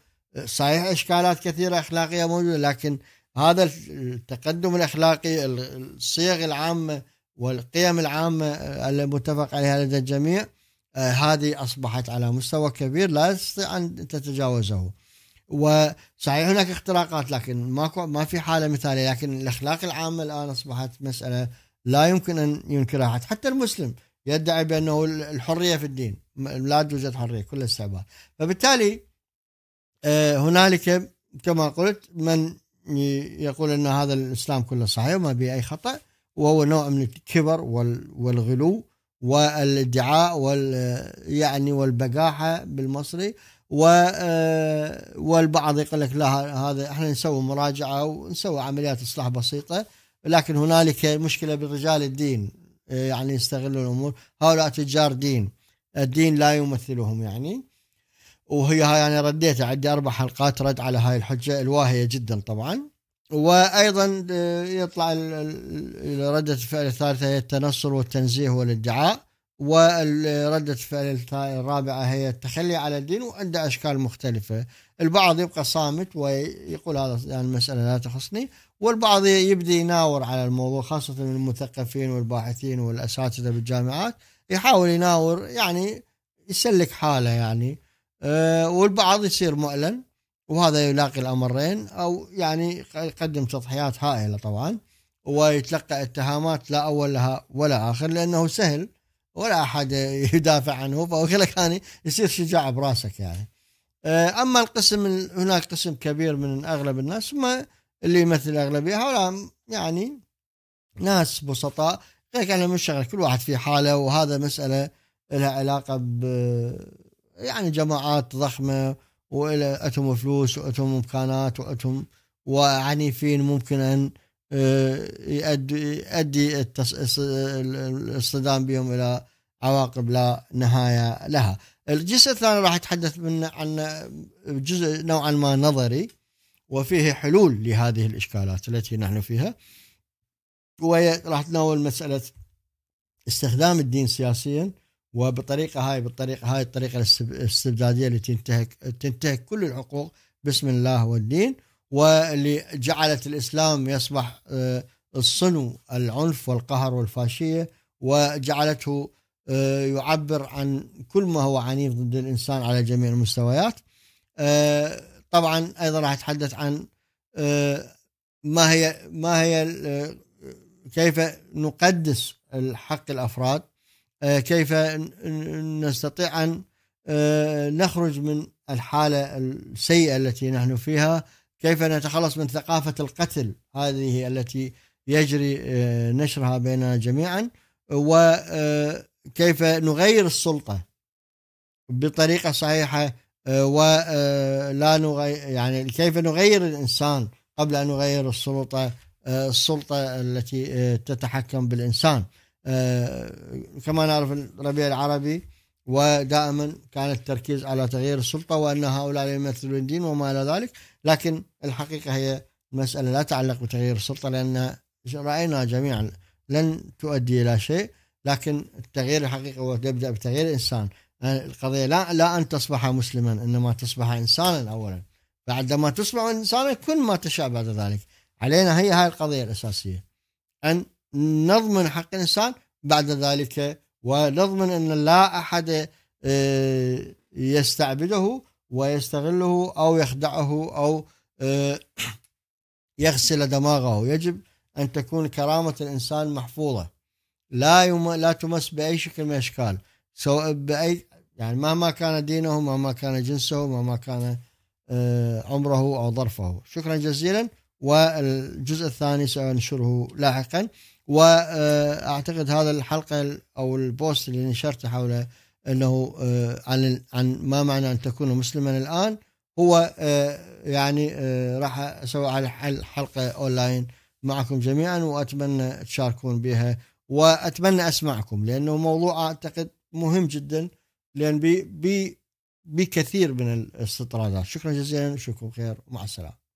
صحيح اشكالات كثيره اخلاقيه موجوده لكن هذا التقدم الاخلاقي الصيغ العامه والقيم العامه آه، المتفق عليها لدى الجميع آه، هذه اصبحت على مستوى كبير لا تستطيع ان تتجاوزه وصحيح هناك اختراقات لكن ماكو ما في حاله مثاليه لكن الاخلاق العامه الان اصبحت مساله لا يمكن ان ينكرها حتى المسلم يدعي بانه الحريه في الدين لا توجد حريه كل استعباد فبالتالي آه، هنالك كما قلت من يقول ان هذا الاسلام كله صحيح وما به اي خطا وهو نوع من الكبر والغلو والادعاء وال يعني والبقاحه بالمصري و آه، والبعض يقول لك لا هذا احنا نسوي مراجعه ونسوي عمليات اصلاح بسيطه لكن هنالك مشكله برجال الدين آه، يعني يستغلوا الامور هؤلاء تجار دين الدين لا يمثلهم يعني وهي هاي انا يعني رديتها عندي اربع حلقات رد على هاي الحجه الواهيه جدا طبعا وايضا آه، يطلع رده الفعل الثالثه هي التنصل والتنزيه والادعاء ورده الفعل الرابعه هي التخلي على الدين وعندها اشكال مختلفه البعض يبقى صامت ويقول هذا يعني المساله لا تخصني والبعض يبدي يناور على الموضوع خاصه المثقفين والباحثين والاساتذه بالجامعات يحاول يناور يعني يسلك حاله يعني آه، والبعض يصير معلن وهذا يلاقي الامرين او يعني يقدم تضحيات هائله طبعا ويتلقى اتهامات لا اول لها ولا اخر لانه سهل ولا احد يدافع عنه لك يعني يصير شجاع براسك يعني. آه، اما القسم هناك قسم كبير من اغلب الناس ما اللي يمثل الاغلبيه هؤلاء يعني ناس بسطاء غير كان شغل كل واحد في حاله وهذا مساله لها علاقه ب يعني جماعات ضخمه أتهم فلوس واتهم امكانات واتهم وعنيفين ممكن ان آه، يؤدي يؤدي بهم الى عواقب لا نهايه لها. الجزء الثاني راح اتحدث من عن جزء نوعا ما نظري وفيه حلول لهذه الاشكالات التي نحن فيها. وهي راح تناول مساله استخدام الدين سياسيا وبالطريقه هاي بالطريقه هاي الطريقه الاستبداديه اللي تنتهك تنتهك كل الحقوق بسم الله والدين واللي جعلت الاسلام يصبح آه، الصنو العنف والقهر والفاشيه وجعلته آه، يعبر عن كل ما هو عنيف ضد الانسان على جميع المستويات. آه، طبعا ايضا راح اتحدث عن ما هي ما هي كيف نقدس حق الافراد آه، كيف نستطيع أن آه، نخرج من الحالة السيئة التي نحن فيها كيف نتخلص من ثقافة القتل هذه التي يجري آه، نشرها بيننا جميعا وكيف نغير السلطة بطريقة صحيحة ولا نغير يعني كيف نغير الإنسان قبل أن نغير السلطة السلطة التي تتحكم بالإنسان آه، كما نعرف الربيع العربي ودائما كان التركيز على تغيير السلطة وأن هؤلاء لا يمثلون الدين وما إلى ذلك لكن الحقيقة هي مسألة لا تعلق بتغيير السلطة لأن رأينا جميعا لن تؤدي إلى شيء لكن التغيير الحقيقي هو يبدأ بتغيير الإنسان القضية لا, لا أن تصبح مسلما إنما تصبح إنسانا أولا بعدما تصبح إنسانا كن ما تشاء بعد ذلك علينا هي هاي القضية الأساسية أن نضمن حق الإنسان بعد ذلك ونضمن أن لا أحد آه، يستعبده ويستغله أو يخدعه أو آه، يغسل دماغه يجب أن تكون كرامة الإنسان محفوظة لا يم... لا تمس بأي شكل من الأشكال سواء بأي يعني مهما كان دينه مهما كان جنسه مهما كان آه، عمره أو ظرفه شكرا جزيلا والجزء الثاني سأنشره لاحقا واعتقد هذا الحلقه او البوست اللي نشرته حول انه آه، عن عن ما معنى ان تكون مسلما الان هو آه، يعني آه، راح اسوي على حلقه اونلاين معكم جميعا واتمنى تشاركون بها واتمنى اسمعكم لانه موضوع اعتقد مهم جدا لان بي بي بكثير من الاستطرادات شكرا جزيلا وشكرا خير مع السلامه